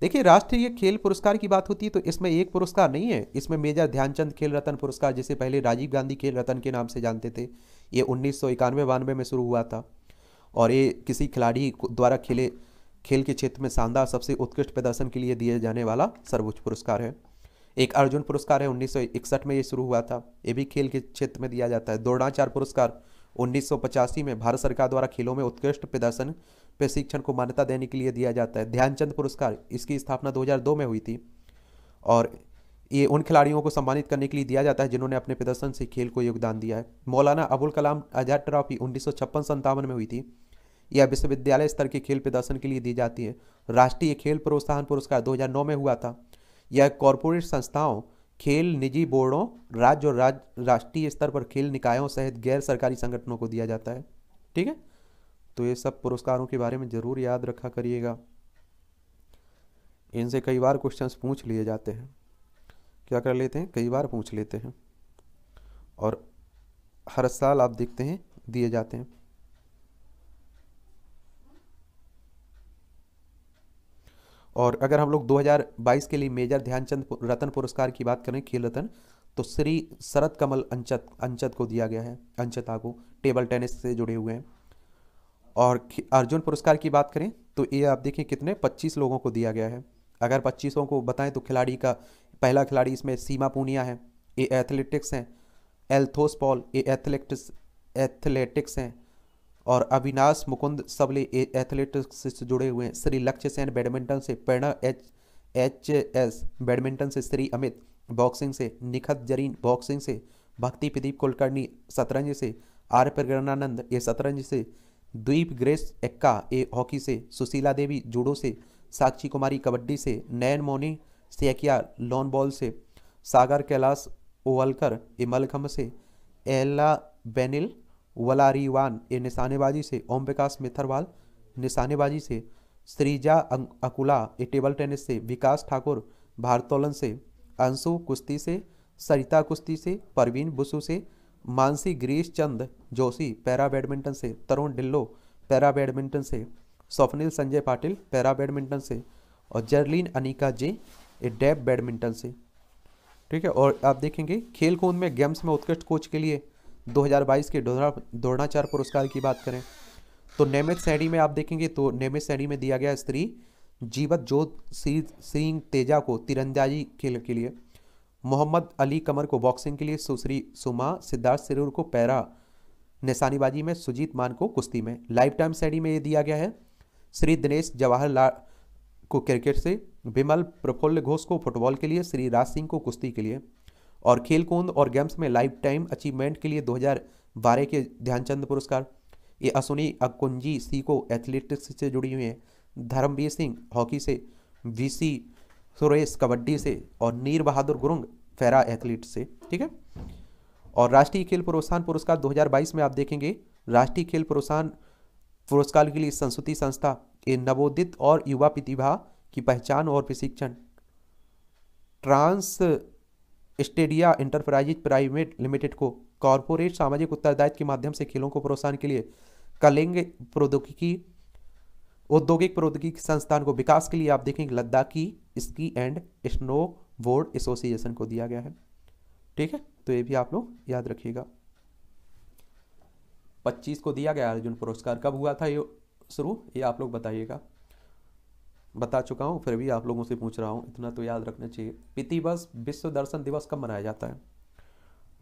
देखिए राष्ट्रीय खेल पुरस्कार की बात होती है तो इसमें एक पुरस्कार नहीं है इसमें मेजर ध्यानचंद खेल रत्न पुरस्कार जिसे पहले राजीव गांधी खेल रत्न के नाम से जानते थे ये उन्नीस सौ इक्यानवे बानवे में शुरू हुआ था और ये किसी खिलाड़ी द्वारा खेले खेल के क्षेत्र में शानदार सबसे उत्कृष्ट प्रदर्शन के लिए दिए जाने वाला सर्वोच्च पुरस्कार है एक अर्जुन पुरस्कार है उन्नीस में ये शुरू हुआ था ये भी खेल के क्षेत्र में दिया जाता है द्रोणाचार पुरस्कार उन्नीस में भारत सरकार द्वारा खेलों में उत्कृष्ट प्रदर्शन प्रशिक्षण को मान्यता देने के लिए दिया जाता है ध्यानचंद पुरस्कार इसकी स्थापना 2002 में हुई थी और ये उन खिलाड़ियों को सम्मानित करने के लिए दिया जाता है जिन्होंने अपने प्रदर्शन से खेल को योगदान दिया है मौलाना अबुल कलाम आज़ाद ट्रॉफी उन्नीस सौ में हुई थी यह विश्वविद्यालय स्तर के खेल प्रदर्शन के लिए दी जाती है राष्ट्रीय खेल प्रोत्साहन पुरस्कार दो में हुआ था या कॉरपोरेट संस्थाओं खेल निजी बोर्डों राज्य और राज राष्ट्रीय स्तर पर खेल निकायों सहित गैर सरकारी संगठनों को दिया जाता है ठीक है तो ये सब पुरस्कारों के बारे में ज़रूर याद रखा करिएगा इनसे कई बार क्वेश्चंस पूछ लिए जाते हैं क्या कर लेते हैं कई बार पूछ लेते हैं और हर साल आप देखते हैं दिए जाते हैं और अगर हम लोग 2022 के लिए मेजर ध्यानचंद रतन पुरस्कार की बात करें खेल रतन तो श्री शरद कमल अंचत अंचत को दिया गया है अंचता को टेबल टेनिस से जुड़े हुए हैं और अर्जुन पुरस्कार की बात करें तो ये आप देखें कितने 25 लोगों को दिया गया है अगर पच्चीसों को बताएं तो खिलाड़ी का पहला खिलाड़ी इसमें सीमा पूनिया है ये एथलेटिक्स हैं एल्थोस पॉल ये एथलेटिक्स एथलेटिक्स हैं और अविनाश मुकुंद सबले एथलेटिक्स से जुड़े हुए हैं श्री लक्ष्य सेन बैडमिंटन से Prannoy H H S badminton से श्री अमित बॉक्सिंग से निखत जरीन बॉक्सिंग से भक्ति प्रदीप कुलकर्णी शतरंज से आर प्रगणानंद ए शतरंज से द्वीप ग्रेस एक्का ए हॉकी से सुशीला देवी जूडो से साक्षी कुमारी कबड्डी से नयन मोनी सेकिया लॉन बॉल से सागर कैलाश ओवलकर इमलखम से एला बेनिल वलारीवान ये निशानेबाजी से ओम विकास मिथरवाल निशानेबाजी से श्रीजा अं-, अकुला ये टेबल टेनिस से विकास ठाकुर भारतोलन से अंशु कुश्ती से सरिता कुश्ती से परवीन बुसु से मानसी गिरीश चंद जोशी पैरा बैडमिंटन से तरुण ढिल्लो पैरा बैडमिंटन से स्वप्निल संजय पाटिल पैरा बैडमिंटन से और जर्लिन अनिका जे डेब बैडमिंटन से ठीक है और आप देखेंगे खेल कूद में गेम्स में उत्कृष्ट कोच के लिए 2022 के द्रोणाचार्य पुरस्कार की बात करें तो नियमित श्रेणी में आप देखेंगे तो नियमित श्रेणी में दिया गया स्त्री जीवत जोत सिंह तेजा को तिरंदाजी खेल के लिए मोहम्मद अली कमर को बॉक्सिंग के लिए सुश्री सुमा सिद्धार्थ सिरूर को पैरा निशानीबाजी में सुजीत मान को कुश्ती में लाइफ टाइम श्रेणी में ये दिया गया है श्री दिनेश जवाहरलाल को क्रिकेट से विमल प्रफुल्ल घोष को फुटबॉल के लिए श्री राज सिंह को कुश्ती के लिए और खेलकूद और गेम्स में लाइफ टाइम अचीवमेंट के लिए दो बारह के ध्यानचंद पुरस्कार ये अश्विनी अकुंजी सी को एथलेटिक्स से जुड़ी हुई हैं धर्मवीर सिंह हॉकी से वी सी सुरेश कबड्डी से और नीर बहादुर गुरुंग फेरा एथलीट से ठीक है और राष्ट्रीय खेल प्रोत्साहन पुरस्कार 2022 में आप देखेंगे राष्ट्रीय खेल प्रोत्साहन पुरस्कार के लिए संस्कृति संस्था ये नवोदित और युवा प्रतिभा की पहचान और प्रशिक्षण Transstadia enterprises private limited को कॉरपोरेट सामाजिक उत्तरदायित्व के माध्यम से खेलों को प्रोत्साहन के लिए कलिंग प्रौद्योगिकी औद्योगिक प्रौद्योगिकी संस्थान को विकास के लिए आप देखेंगे Ladakhi ski and snow board association को दिया गया है ठीक है तो ये भी आप लोग याद रखिएगा 25 को दिया गया अर्जुन पुरस्कार कब हुआ था ये शुरू ये आप लोग बताइएगा बता चुका हूँ फिर भी आप लोगों से पूछ रहा हूँ इतना तो याद रखना चाहिए पिति विश्व दर्शन दिवस कब मनाया जाता है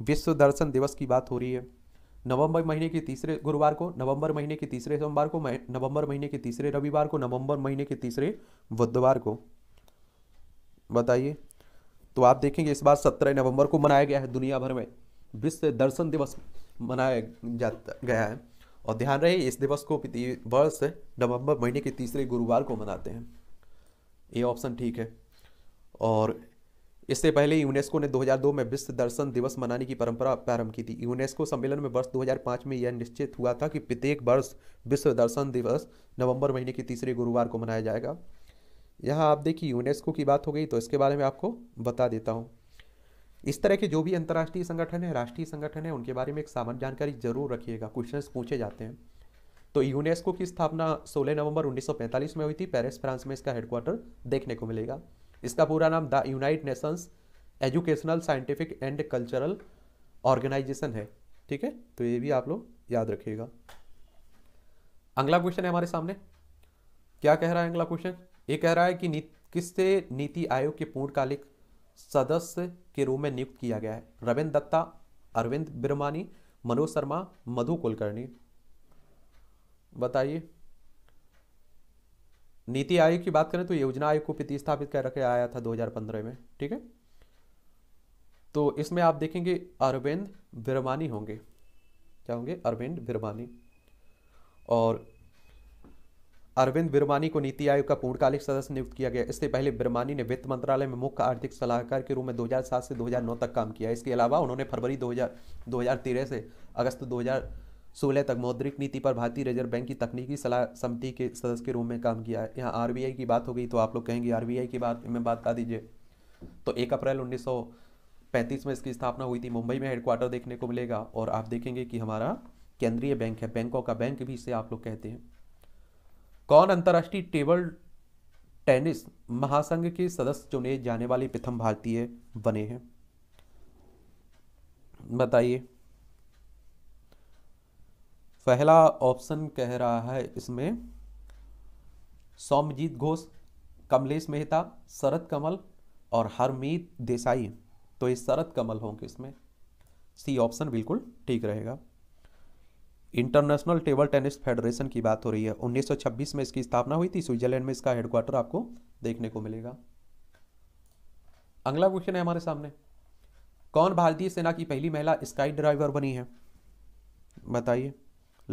विश्व दर्शन दिवस की बात हो रही है नवंबर महीने के तीसरे गुरुवार को नवंबर महीने के तीसरे सोमवार को नवंबर महीने के तीसरे रविवार को नवंबर महीने के तीसरे बुधवार को बताइए तो आप देखेंगे इस बार सत्रह नवंबर को मनाया गया है दुनिया भर में विश्व दर्शन दिवस मनाया जाता गया है और ध्यान रहे इस दिवस को वर्ष नवंबर महीने के तीसरे गुरुवार को मनाते हैं ये ऑप्शन ठीक है और इससे पहले यूनेस्को ने 2002 में विश्व दर्शन दिवस मनाने की परंपरा प्रारंभ की थी यूनेस्को सम्मेलन में वर्ष 2005 में यह निश्चित हुआ था कि प्रत्येक वर्ष विश्व दर्शन दिवस नवंबर महीने के तीसरे गुरुवार को मनाया जाएगा यहाँ आप देखिए यूनेस्को की बात हो गई तो इसके बारे में आपको बता देता हूँ इस तरह के जो भी अंतर्राष्ट्रीय संगठन है राष्ट्रीय संगठन है उनके बारे में एक सामान्य जानकारी जरूर रखिएगा क्वेश्चन पूछे जाते हैं तो यूनेस्को की स्थापना 16 नवंबर 1945 में हुई थी पेरिस फ्रांस में इसका हेडक्वार्टर देखने को मिलेगा इसका पूरा नाम the unite nations educational scientific and cultural organisation है ठीक है तो ये भी आप लोग याद रखिएगा अगला क्वेश्चन है हमारे सामने क्या कह रहा है अगला क्वेश्चन ये कह रहा है कि नी, किससे नीति आयोग के पूर्णकालिक सदस्य के रूप में नियुक्त किया गया है रविंद्र दत्ता अरविंद बिरमानी मनोज शर्मा मधु कुलकर्णी बताइए नीति आयोग की बात करें तो योजना आयोग को प्रतिस्थापित कर रखा आया था 2015 में ठीक है तो इसमें आप देखेंगे अरविंद बिरवानी होंगे क्या होंगे अरविंद बिरवानी और अरविंद बिरवानी को नीति आयोग का पूर्णकालिक सदस्य नियुक्त किया गया इससे पहले बिरवानी ने वित्त मंत्रालय में मुख्य आर्थिक सलाहकार के रूप में 2007 से 2009 तक काम किया इसके अलावा उन्होंने फरवरी 2000 2013 से अगस्त सोलह तक मौद्रिक नीति पर भारतीय रिजर्व बैंक की तकनीकी सलाह समिति के सदस्य के रूप में काम किया है यहाँ आर की बात हो गई तो आप लोग कहेंगे आर की बात में बात कर दीजिए तो एक अप्रैल उन्नीस में इसकी स्थापना हुई थी मुंबई में हेडक्वार्टर देखने को मिलेगा और आप देखेंगे कि हमारा केंद्रीय बैंक है बैंकों का बैंक भी इसे आप लोग कहते हैं कौन अंतर्राष्ट्रीय टेबल टेनिस महासंघ के सदस्य चुने जाने वाले प्रथम भारतीय बने हैं बताइए पहला ऑप्शन कह रहा है इसमें सौमजीत घोष कमलेश मेहता शरद कमल और हरमीत देसाई तो ये शरद कमल होंगे इसमें सी ऑप्शन बिल्कुल ठीक रहेगा इंटरनेशनल टेबल टेनिस फेडरेशन की बात हो रही है 1926 में इसकी स्थापना हुई थी स्विट्जरलैंड में इसका हेडक्वार्टर आपको देखने को मिलेगा अगला क्वेश्चन है हमारे सामने कौन भारतीय सेना की पहली महिला स्काई ड्राइवर बनी है बताइए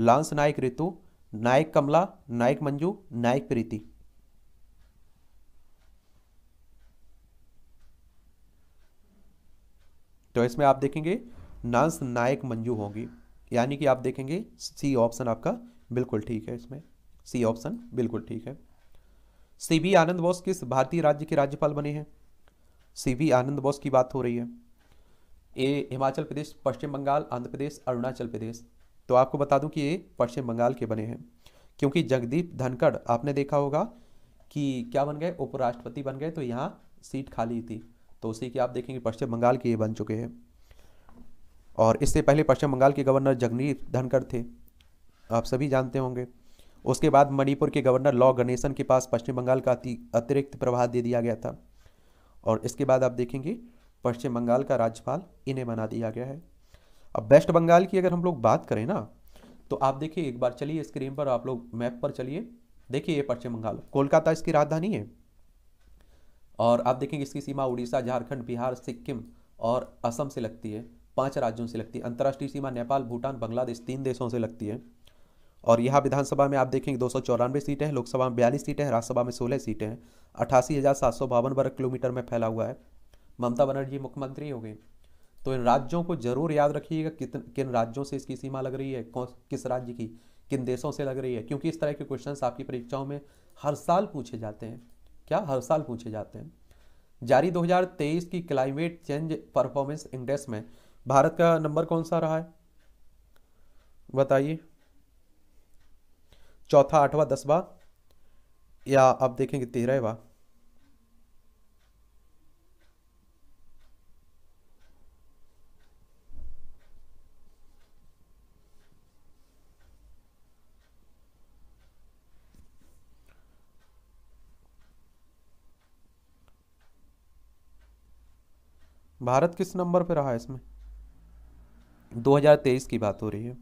लांस नायक ऋतु नायक कमला नायक मंजू नायक प्रीति तो इसमें आप देखेंगे नांस नायक मंजू होंगी यानी कि आप देखेंगे सी ऑप्शन आपका बिल्कुल ठीक है इसमें सी ऑप्शन बिल्कुल ठीक है सी आनंद बोस किस भारतीय राज्य के राज्यपाल बने हैं सी आनंद बोस की बात हो रही है ए हिमाचल प्रदेश पश्चिम बंगाल आंध्र प्रदेश अरुणाचल प्रदेश तो आपको बता दूं कि ये पश्चिम बंगाल के बने हैं क्योंकि जगदीप धनखड़ आपने देखा होगा कि क्या बन गए उपराष्ट्रपति बन गए तो यहाँ सीट खाली थी तो उसी की आप देखेंगे पश्चिम बंगाल के ये बन चुके हैं और इससे पहले पश्चिम बंगाल के गवर्नर जगदीप धनखड़ थे आप सभी जानते होंगे उसके बाद मणिपुर के गवर्नर लॉ गणेशन के पास पश्चिम बंगाल का अतिरिक्त प्रभार दे दिया गया था और इसके बाद आप देखेंगे पश्चिम बंगाल का राज्यपाल इन्हें बना दिया गया है अब वेस्ट बंगाल की अगर हम लोग बात करें ना तो आप देखिए एक बार चलिए स्क्रीन पर आप लोग मैप पर चलिए देखिए ये पश्चिम बंगाल कोलकाता इसकी राजधानी है और आप देखेंगे इसकी सीमा उड़ीसा झारखंड बिहार सिक्किम और असम से लगती है पांच राज्यों से लगती है अंतर्राष्ट्रीय सीमा नेपाल भूटान बांग्लादेश तीन देशों से लगती है और यहाँ विधानसभा में आप देखेंगे दो सीटें हैं लोकसभा में बयालीस सीटें हैं राज्यसभा में सोलह सीटें हैं अठासी हज़ार सात सौ बावन वर्ग किलोमीटर में फैला हुआ है ममता बनर्जी मुख्यमंत्री हो गई तो इन राज्यों को जरूर याद रखिएगा कितन किन राज्यों से इसकी सीमा लग रही है कौन किस राज्य की किन देशों से लग रही है क्योंकि इस तरह के क्वेश्चन आपकी परीक्षाओं में हर साल पूछे जाते हैं क्या हर साल पूछे जाते हैं जारी 2023 की क्लाइमेट चेंज परफॉर्मेंस इंडेक्स में भारत का नंबर कौन सा रहा है बताइए चौथा आठवां दसवा या आप देखेंगे तेरहवा भारत किस नंबर पर रहा है इसमें 2023 की बात हो रही है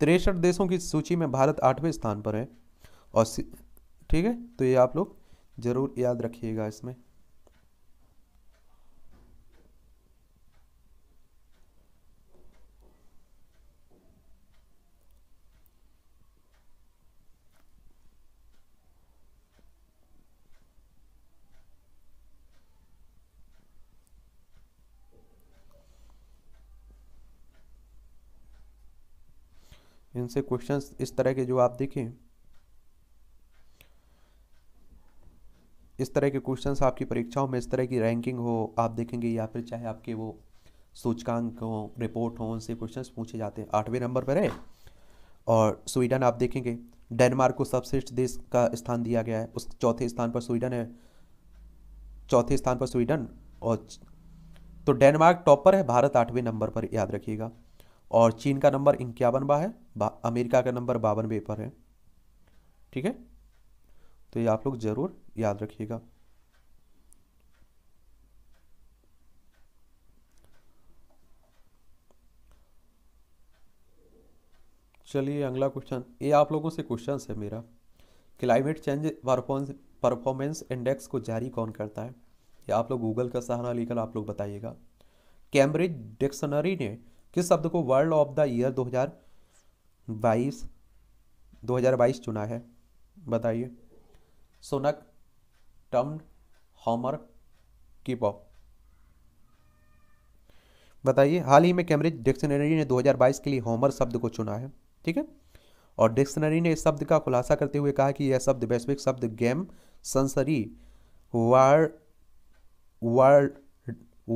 तिरसठ देशों की सूची में भारत आठवें स्थान पर है और ठीक है तो ये आप लोग ज़रूर याद रखिएगा इसमें इनसे क्वेश्चंस इस तरह के जो आप देखें इस तरह के क्वेश्चंस आपकी परीक्षाओं में इस तरह की रैंकिंग हो आप देखेंगे या फिर चाहे आपके वो सूचकांक हो रिपोर्ट हो उनसे क्वेश्चंस पूछे जाते हैं आठवें नंबर पर है और स्वीडन आप देखेंगे डेनमार्क को सर्वश्रेष्ठ देश का स्थान दिया गया है उस चौथे स्थान पर स्वीडन है चौथे स्थान पर स्वीडन और तो डेनमार्क टॉपर है भारत आठवें नंबर पर याद रखिएगा और चीन का नंबर इक्यावनवा है अमेरिका का नंबर बावनवे पर है ठीक है तो ये आप लोग ज़रूर याद रखिएगा चलिए अगला क्वेश्चन ये आप लोगों से क्वेश्चन है मेरा क्लाइमेट चेंज परफॉर्मेंस इंडेक्स को जारी कौन करता है ये आप लोग गूगल का सहारा लेकर आप लोग बताइएगा कैम्ब्रिज डिक्शनरी ने किस शब्द को वर्ल्ड ऑफ द ईयर 2022 2022 चुना है बताइए सोनक टम हॉमर कीपॉप बताइए हाल ही में कैम्ब्रिज डिक्शनरी ने 2022 के लिए होमर शब्द को चुना है ठीक है और डिक्शनरी ने इस शब्द का खुलासा करते हुए कहा कि यह शब्द वैश्विक शब्द गेम संसरी वर्ल्ड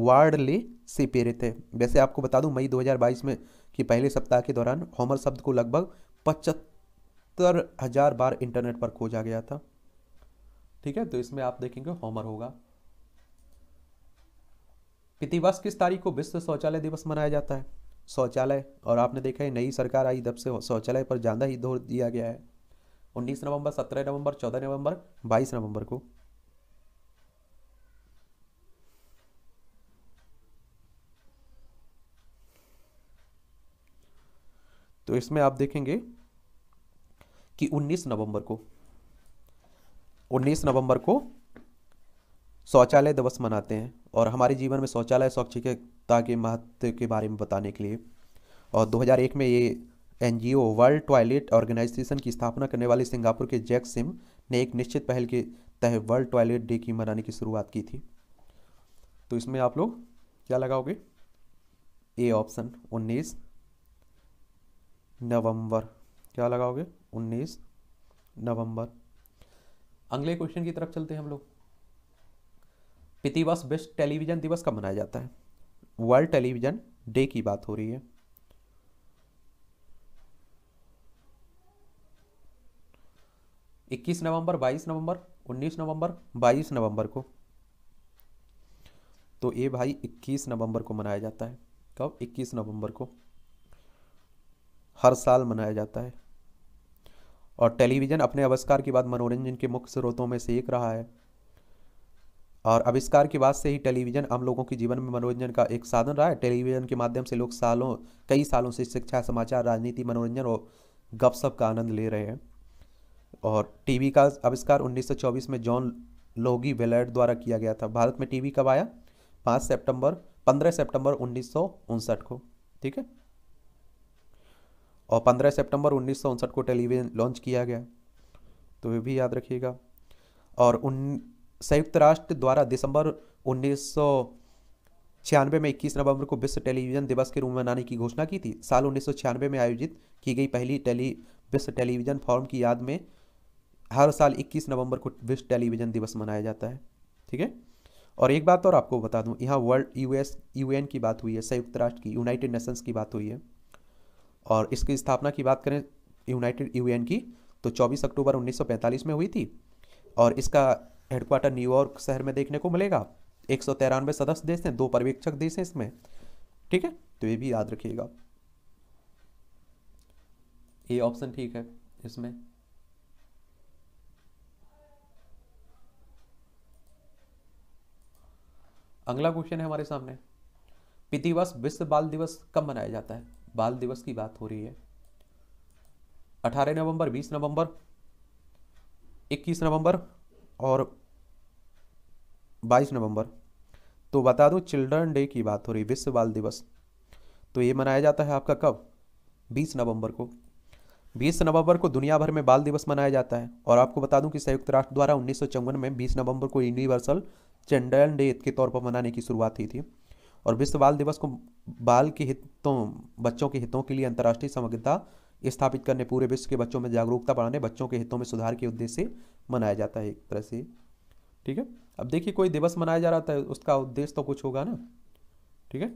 वार्डली सिपेरित है वैसे आपको बता दूं मई 2022 में कि पहले सप्ताह के दौरान होमर शब्द को लगभग पचहत्तर हजार बार इंटरनेट पर खोजा गया था ठीक है तो इसमें आप देखेंगे होमर होगा पितिवस किस तारीख को विश्व शौचालय दिवस मनाया जाता है शौचालय और आपने देखा है नई सरकार आई जब से शौचालय पर ज़्यादा ही दौर दिया गया है उन्नीस नवंबर सत्रह नवंबर चौदह नवंबर बाईस नवंबर को तो इसमें आप देखेंगे कि 19 नवंबर को 19 नवंबर को शौचालय दिवस मनाते हैं और हमारे जीवन में शौचालय स्वच्छता के महत्व के बारे में बताने के लिए और 2001 में ये एनजीओ वर्ल्ड टॉयलेट ऑर्गेनाइजेशन की स्थापना करने वाले सिंगापुर के जैक सिम ने एक निश्चित पहल के तहत वर्ल्ड टॉयलेट डे की मनाने की शुरुआत की थी तो इसमें आप लोग क्या लगाओगे ए ऑप्शन उन्नीस नवंबर क्या लगाओगे 19 नवंबर अगले क्वेश्चन की तरफ चलते हैं हम लोग पितिवस बेस्ट टेलीविजन दिवस कब मनाया जाता है वर्ल्ड टेलीविजन डे की बात हो रही है इक्कीस नवंबर बाईस नवंबर उन्नीस नवंबर बाईस नवंबर को तो ये भाई इक्कीस नवंबर को मनाया जाता है कब इक्कीस नवंबर को हर साल मनाया जाता है और टेलीविज़न अपने आविष्कार के बाद मनोरंजन के मुख्य स्रोतों में से एक रहा है और आविष्कार के बाद से ही टेलीविज़न हम लोगों के जीवन में मनोरंजन का एक साधन रहा है टेलीविज़न के माध्यम से लोग सालों कई सालों से शिक्षा समाचार राजनीति मनोरंजन और गपशप का आनंद ले रहे हैं और टीवी का आविष्कार 1924 में जॉन लोगी वेलर्ड द्वारा किया गया था भारत में टीवी कब आया पाँच सितंबर पंद्रह सितंबर उन्नीस को ठीक है और 15 सितंबर उन्नीस को टेलीविज़न लॉन्च किया गया तो ये भी याद रखिएगा और उन संयुक्त राष्ट्र द्वारा दिसंबर उन्नीस छियानवे में 21 नवंबर को विश्व टेलीविज़न दिवस के रूप में मनाने की घोषणा की थी साल उन्नीस में आयोजित की गई पहली टेली विश्व टेलीविज़न फॉर्म की याद में हर साल 21 नवंबर को विश्व टेलीविज़न दिवस मनाया जाता है ठीक है और एक बात और आपको बता दूं यहाँ वर्ल्ड यूएस यूएन की बात हुई है संयुक्त राष्ट्र की यूनाइटेड नेशंस की बात हुई है और इसकी स्थापना की बात करें यूनाइटेड यूएन की तो 24 अक्टूबर 1945 में हुई थी और इसका हेडक्वार्टर न्यूयॉर्क शहर में देखने को मिलेगा एक सौ तिरानवे सदस्य देश हैं दो पर्यवेक्षक देश हैं इसमें ठीक है तो ये भी याद रखिएगा ये ऑप्शन ठीक है इसमें अगला क्वेश्चन है हमारे सामने पितिवस विश्व बाल दिवस कब मनाया जाता है बाल दिवस की बात हो रही है 18 नवंबर 20 नवंबर 21 नवंबर और 22 नवंबर तो बता दो चिल्ड्रन डे की बात हो रही विश्व बाल दिवस तो ये मनाया जाता है आपका कब 20 नवंबर को 20 नवंबर को दुनिया भर में बाल दिवस मनाया जाता है और आपको बता दूं कि संयुक्त राष्ट्र द्वारा उन्नीस में 20 नवंबर को यूनिवर्सल चिल्ड्रन डे के तौर पर मनाने की शुरुआत हुई थी, थी। और विश्व बाल दिवस को बाल के हितों बच्चों के हितों के लिए अंतर्राष्ट्रीय समग्रता स्थापित करने पूरे विश्व के बच्चों में जागरूकता बढ़ाने बच्चों के हितों में सुधार के उद्देश्य मनाया जाता है एक तरह से ठीक है अब देखिए कोई दिवस मनाया जा रहा था उसका उद्देश्य तो कुछ होगा ना ठीक है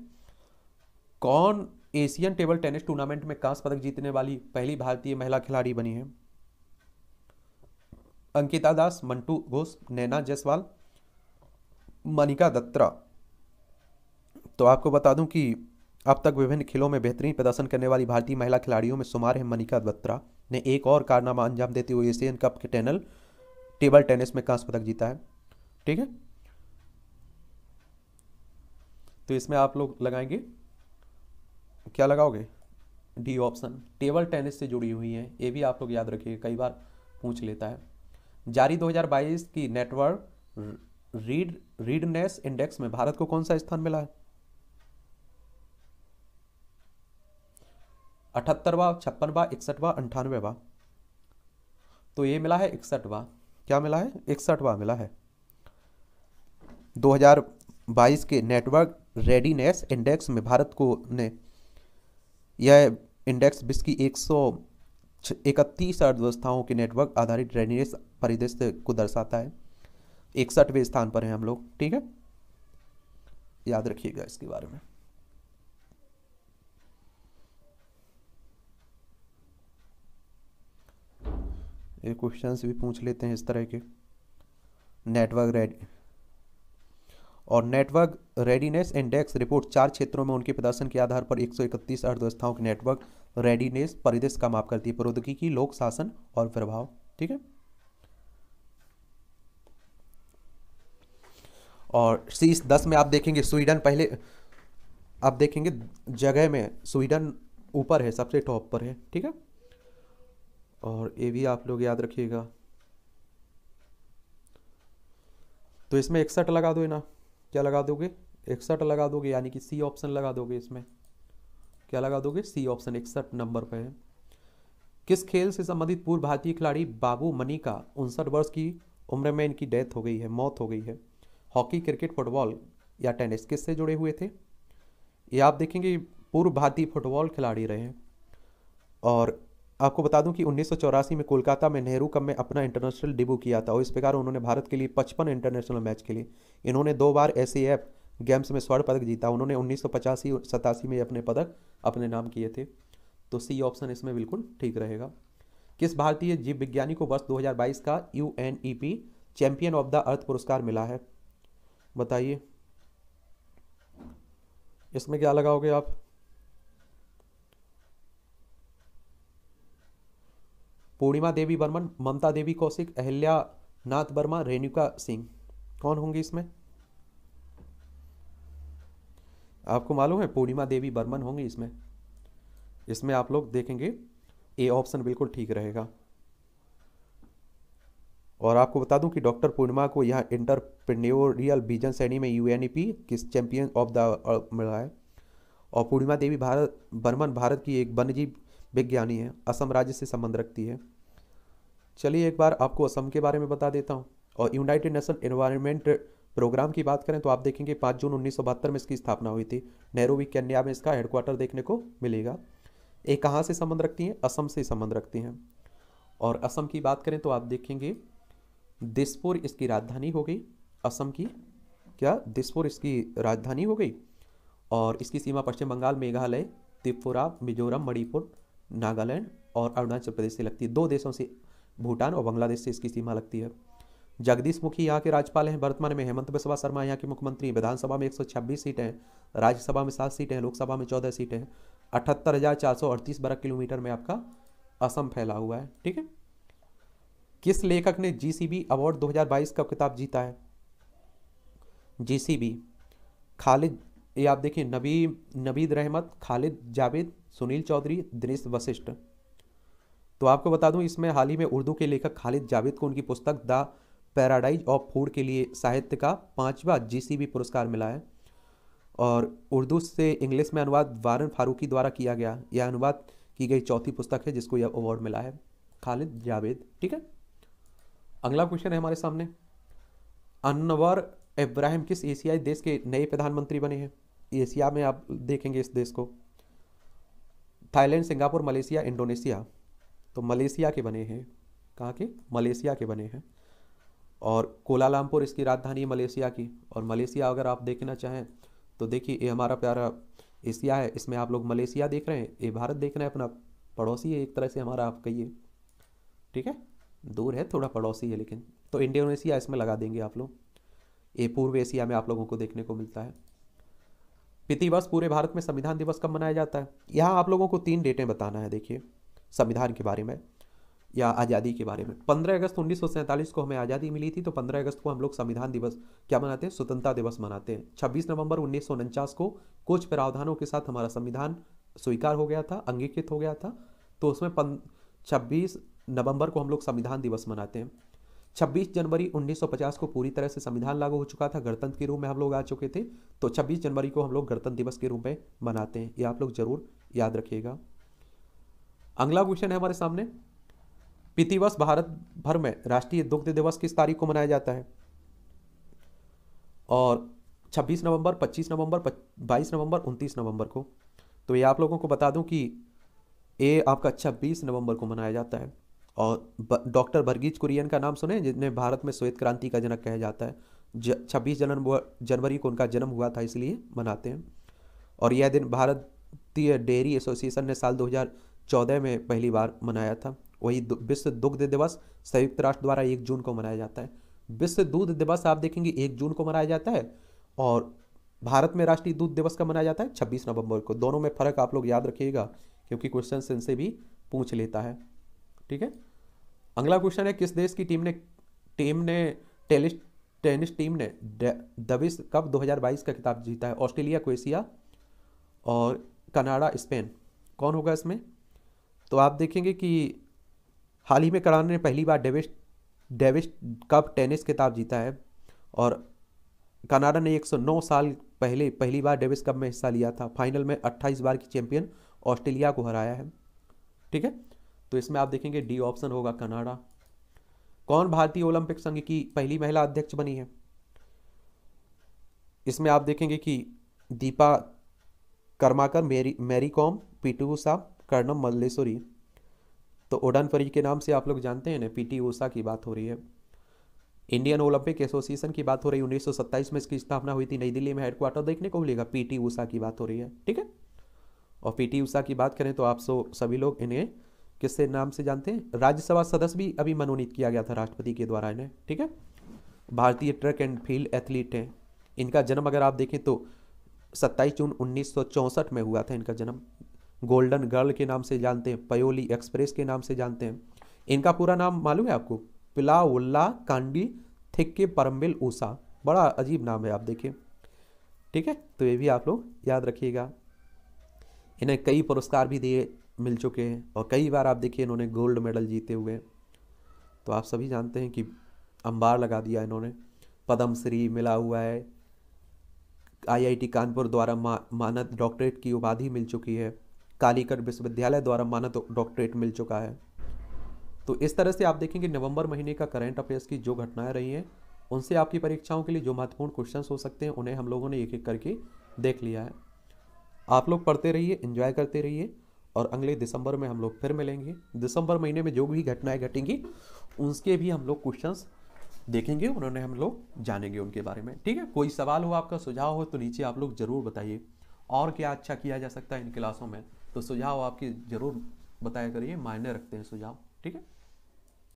कौन एशियन टेबल टेनिस टूर्नामेंट में कांस्य पदक जीतने वाली पहली भारतीय महिला खिलाड़ी बनी है अंकिता दास मंटू घोष नैना जयसवाल मनिका दत्रा तो आपको बता दूं कि अब तक विभिन्न खेलों में बेहतरीन प्रदर्शन करने वाली भारतीय महिला खिलाड़ियों में शुमार है मनिका बत्रा ने एक और कारनामा अंजाम देते हुए एशियन कप के टैनल टेबल टेनिस में कांस्य पदक जीता है ठीक है तो इसमें आप लोग लगाएंगे क्या लगाओगे डी ऑप्शन टेबल टेनिस से जुड़ी हुई हैं ये भी आप लोग याद रखिए कई बार पूछ लेता है जारी 2022 की नेटवर्क रीड रीडनेस इंडेक्स में भारत को कौन सा स्थान मिला है अठहत्तरवा छप्पनवा इकसठवा अंठानवेवा तो ये मिला है इकसठवा क्या मिला है इकसठवा मिला है 2022 के नेटवर्क रेडीनेस इंडेक्स में भारत को ने यह इंडेक्स विश्व की एक सौ इकतीस अर्थव्यवस्थाओं के नेटवर्क आधारित रेडीनेस परिदृश्य को दर्शाता है इकसठवें स्थान पर हैं हम लोग ठीक है याद रखिएगा इसके बारे में ये क्वेश्चंस भी पूछ लेते हैं इस तरह के नेटवर्क रेडी और नेटवर्क रेडीनेस इंडेक्स रिपोर्ट चार क्षेत्रों में उनके प्रदर्शन के आधार पर 131 अर्थव्यवस्थाओं के नेटवर्क रेडीनेस परिदृश्य का माप करती है प्रौद्योगिकी लोक शासन और प्रभाव ठीक है और शीर्ष दस में आप देखेंगे स्वीडन पहले आप देखेंगे जगह में स्वीडन ऊपर है सबसे टॉप पर है ठीक है और ये भी आप लोग याद रखिएगा तो इसमें इकसठ लगा दो ना क्या लगा दोगे इकसठ लगा दोगे यानी कि सी ऑप्शन लगा दोगे इसमें क्या लगा दोगे सी ऑप्शन इकसठ नंबर पे है किस खेल से संबंधित पूर्व भारतीय खिलाड़ी बाबू मनी का उनसठ वर्ष की उम्र में इनकी डेथ हो गई है मौत हो गई है हॉकी क्रिकेट फुटबॉल या टेनिस किससे जुड़े हुए थे ये आप देखेंगे पूर्व भारतीय फुटबॉल खिलाड़ी रहे हैं और आपको बता दूं कि उन्नीस में कोलकाता में नेहरू कप में अपना इंटरनेशनल डिब्यू किया था और इस प्रकार उन्होंने भारत के लिए पचपन इंटरनेशनल मैच खेले इन्होंने दो बार ऐसे ऐप गेम्स में स्वर्ण पदक जीता उन्होंने उन्नीस सौ पचासी में अपने पदक अपने नाम किए थे तो सी ऑप्शन इसमें बिल्कुल ठीक रहेगा किस भारतीय जीव विज्ञानी को वर्ष दो का U champion of the earth पुरस्कार मिला है बताइए इसमें क्या लगाओगे आप पूर्णिमा देवी बर्मन ममता देवी कौशिक अहिल्या नाथ वर्मा रेणुका सिंह कौन होंगी इसमें आपको मालूम है पूर्णिमा देवी बर्मन होंगी इसमें इसमें आप लोग देखेंगे ए ऑप्शन बिल्कुल ठीक रहेगा और आपको बता दूं कि डॉक्टर पूर्णिमा को यह इंटरप्रेन्योरियल विजन श्रेणी में यूएनईपी किस चैंपियन ऑफ द मिला है और पूर्णिमा देवी भारत बर्मन भारत की एक वन्यजीव विज्ञानी है असम राज्य से संबंध रखती है चलिए एक बार आपको असम के बारे में बता देता हूँ और यूनाइटेड नेशन इन्वायरमेंट प्रोग्राम की बात करें तो आप देखेंगे पाँच जून उन्नीस में इसकी स्थापना हुई थी नेहरूवी कन्या में इसका हेडक्वार्टर देखने को मिलेगा ये कहाँ से संबंध रखती हैं असम से संबंध रखती हैं और असम की बात करें तो आप देखेंगे दिसपुर इसकी राजधानी हो गई असम की क्या दिसपुर इसकी राजधानी हो गई और इसकी सीमा पश्चिम बंगाल मेघालय त्रिपुरा मिजोरम मणिपुर नागालैंड और अरुणाचल प्रदेश से लगती है दो देशों से भूटान और बांग्लादेश से इसकी सीमा लगती है जगदीश मुखी यहाँ के राज्यपाल हैं वर्तमान में हेमंत बिस्वा शर्मा यहाँ के मुख्यमंत्री विधानसभा में एक सीटें हैं राज्यसभा में सात सीटें हैं लोकसभा में चौदह सीटें हैं अठहत्तर हज़ार चार सौ अड़तीस वर्ग किलोमीटर में आपका असम फैला हुआ है ठीक है किस लेखक ने जीसीबी अवार्ड 2022 का किताब जीता है जीसीबी खालिद ये आप देखिए नबी नबीद रहमत खालिद जावेद सुनील चौधरी दिनेश वशिष्ठ तो आपको बता दूं इसमें हाल ही में उर्दू के लेखक खालिद जावेद को उनकी पुस्तक द पैराडाइज ऑफ फूड के लिए साहित्य का पाँचवा जीसीबी पुरस्कार मिला है और उर्दू से इंग्लिश में अनुवाद वारन फारूकी द्वारा किया गया यह अनुवाद की गई चौथी पुस्तक है जिसको यह अवार्ड मिला है खालिद जावेद ठीक है अगला क्वेश्चन है हमारे सामने अनवर इब्राहिम किस एशियाई देश के नए प्रधानमंत्री बने हैं एशिया में आप देखेंगे इस देश को थाईलैंड सिंगापुर मलेशिया इंडोनेशिया तो मलेशिया के बने हैं कहाँ के मलेशिया के बने हैं और कोलालमपुर इसकी राजधानी है मलेशिया की और मलेशिया अगर आप देखना चाहें तो देखिए ये हमारा प्यारा एशिया है इसमें आप लोग मलेशिया देख रहे हैं ये भारत देख रहे हैं अपना पड़ोसी है एक तरह से हमारा आप कहिए ठीक है दूर है थोड़ा पड़ोसी है लेकिन तो इंडोनेशिया इसमें लगा देंगे आप लोग ये पूर्व एशिया में आप लोगों को देखने को मिलता है पितृ वर्ष पूरे भारत में संविधान दिवस कब मनाया जाता है यहाँ आप लोगों को तीन डेटें बताना है देखिए संविधान के बारे में या आज़ादी के बारे में 15 अगस्त उन्नीस को हमें आज़ादी मिली थी तो 15 अगस्त को हम लोग संविधान दिवस क्या मनाते हैं स्वतंत्रता दिवस मनाते हैं 26 नवंबर उन्नीस को कुछ प्रावधानों के साथ हमारा संविधान स्वीकार हो गया था अंगीकृत हो गया था तो उसमें छब्बीस नवंबर को हम लोग संविधान दिवस मनाते हैं 26 जनवरी 1950 को पूरी तरह से संविधान लागू हो चुका था गणतंत्र के रूप में हम लोग आ चुके थे तो 26 जनवरी को हम लोग गणतंत्र दिवस के रूप में मनाते हैं ये आप लोग जरूर याद रखिएगा अगला क्वेश्चन है हमारे सामने पितिवस भारत भर में राष्ट्रीय दुग्ध दिवस किस तारीख को मनाया जाता है और 26 नवंबर 25 नवंबर 22 नवंबर 29 नवंबर को तो ये आप लोगों को बता दूं कि ये आपका 26 नवंबर को मनाया जाता है और डॉक्टर वर्गीज कुरियन का नाम सुने जिन्हें भारत में श्वेत क्रांति का जनक कहा जाता है छब्बीस जनम जनवरी को उनका जन्म हुआ था इसलिए मनाते हैं और यह दिन भारतीय डेयरी एसोसिएशन ने साल 2014 में पहली बार मनाया था वही विश्व दुग्ध दिवस संयुक्त राष्ट्र द्वारा एक जून को मनाया जाता है विश्व दूध दिवस आप देखेंगे एक जून को मनाया जाता है और भारत में राष्ट्रीय दूध दिवस का मनाया जाता है छब्बीस नवंबर को दोनों में फर्क आप लोग याद रखिएगा क्योंकि क्वेश्चन इनसे भी पूछ लेता है ठीक है अगला क्वेश्चन है किस देश की टीम ने टीम ने टेनिस टेनिस टीम ने दविस कप 2022 का खिताब जीता है ऑस्ट्रेलिया क्वेशिया और कनाडा स्पेन कौन होगा इसमें तो आप देखेंगे कि हाल ही में कनाडा ने पहली बार डेविस डेविस कप टेनिस खिताब जीता है और कनाडा ने 109 साल पहले पहली बार डेविस कप में हिस्सा लिया था फाइनल में 28 बार की चैंपियन ऑस्ट्रेलिया को हराया है ठीक है तो इसमें आप देखेंगे डी ऑप्शन होगा कनाडा कौन भारतीय ओलंपिक संघ की पहली महिला अध्यक्ष बनी है इसमें आप देखेंगे कि Deepa Karmakar Mary Mary Kom PT Usha Karnam Malleswari तो ओडन फरी के नाम से आप लोग जानते हैं ना पीटी ऊषा की बात हो रही है इंडियन ओलंपिक एसोसिएशन की बात हो रही है उन्नीस में इसकी स्थापना हुई थी नई दिल्ली में हेडक्वार्टर देखने को मिलेगा पीटी ऊषा की बात हो रही है ठीक है और पीटी ऊषा की बात करें तो आप सो सभी लोग इन्हें किससे नाम से जानते हैं राज्यसभा सदस्य भी अभी मनोनीत किया गया था राष्ट्रपति के द्वारा इन्हें ठीक है भारतीय ट्रक एंड फील्ड एथलीट हैं इनका जन्म अगर आप देखें तो सत्ताईस जून उन्नीस में हुआ था इनका जन्म गोल्डन गर्ल के नाम से जानते हैं पयोली एक्सप्रेस के नाम से जानते हैं इनका पूरा नाम मालूम है आपको पिलाउल्ला कांडी थिक्के परम्बिल ऊषा बड़ा अजीब नाम है आप देखें ठीक है तो ये भी आप लोग याद रखिएगा इन्हें कई पुरस्कार भी दिए मिल चुके हैं और कई बार आप देखिए इन्होंने गोल्ड मेडल जीते हुए हैं तो आप सभी जानते हैं कि अंबार लगा दिया इन्होंने पद्मश्री मिला हुआ है आईआईटी कानपुर द्वारा मा, मानद डॉक्टरेट की उपाधि मिल चुकी है कालीकर विश्वविद्यालय द्वारा मानद डॉक्टरेट मिल चुका है तो इस तरह से आप देखेंगे नवंबर महीने का करंट अफेयर्स की जो घटनाएं रही हैं उनसे आपकी परीक्षाओं के लिए जो महत्वपूर्ण क्वेश्चन हो सकते हैं उन्हें हम लोगों ने एक एक करके देख लिया है आप लोग पढ़ते रहिए इन्जॉय करते रहिए और अगले दिसंबर में हम लोग फिर मिलेंगे दिसंबर महीने में जो भी घटनाएं घटेंगी उसके भी हम लोग क्वेश्चन देखेंगे उन्होंने हम लोग जानेंगे उनके बारे में ठीक है कोई सवाल हो आपका सुझाव हो तो नीचे आप लोग ज़रूर बताइए और क्या अच्छा किया जा सकता है इन क्लासों में तो सुझाव आपकी ज़रूर बताया करिए मायने रखते हैं सुझाव ठीक है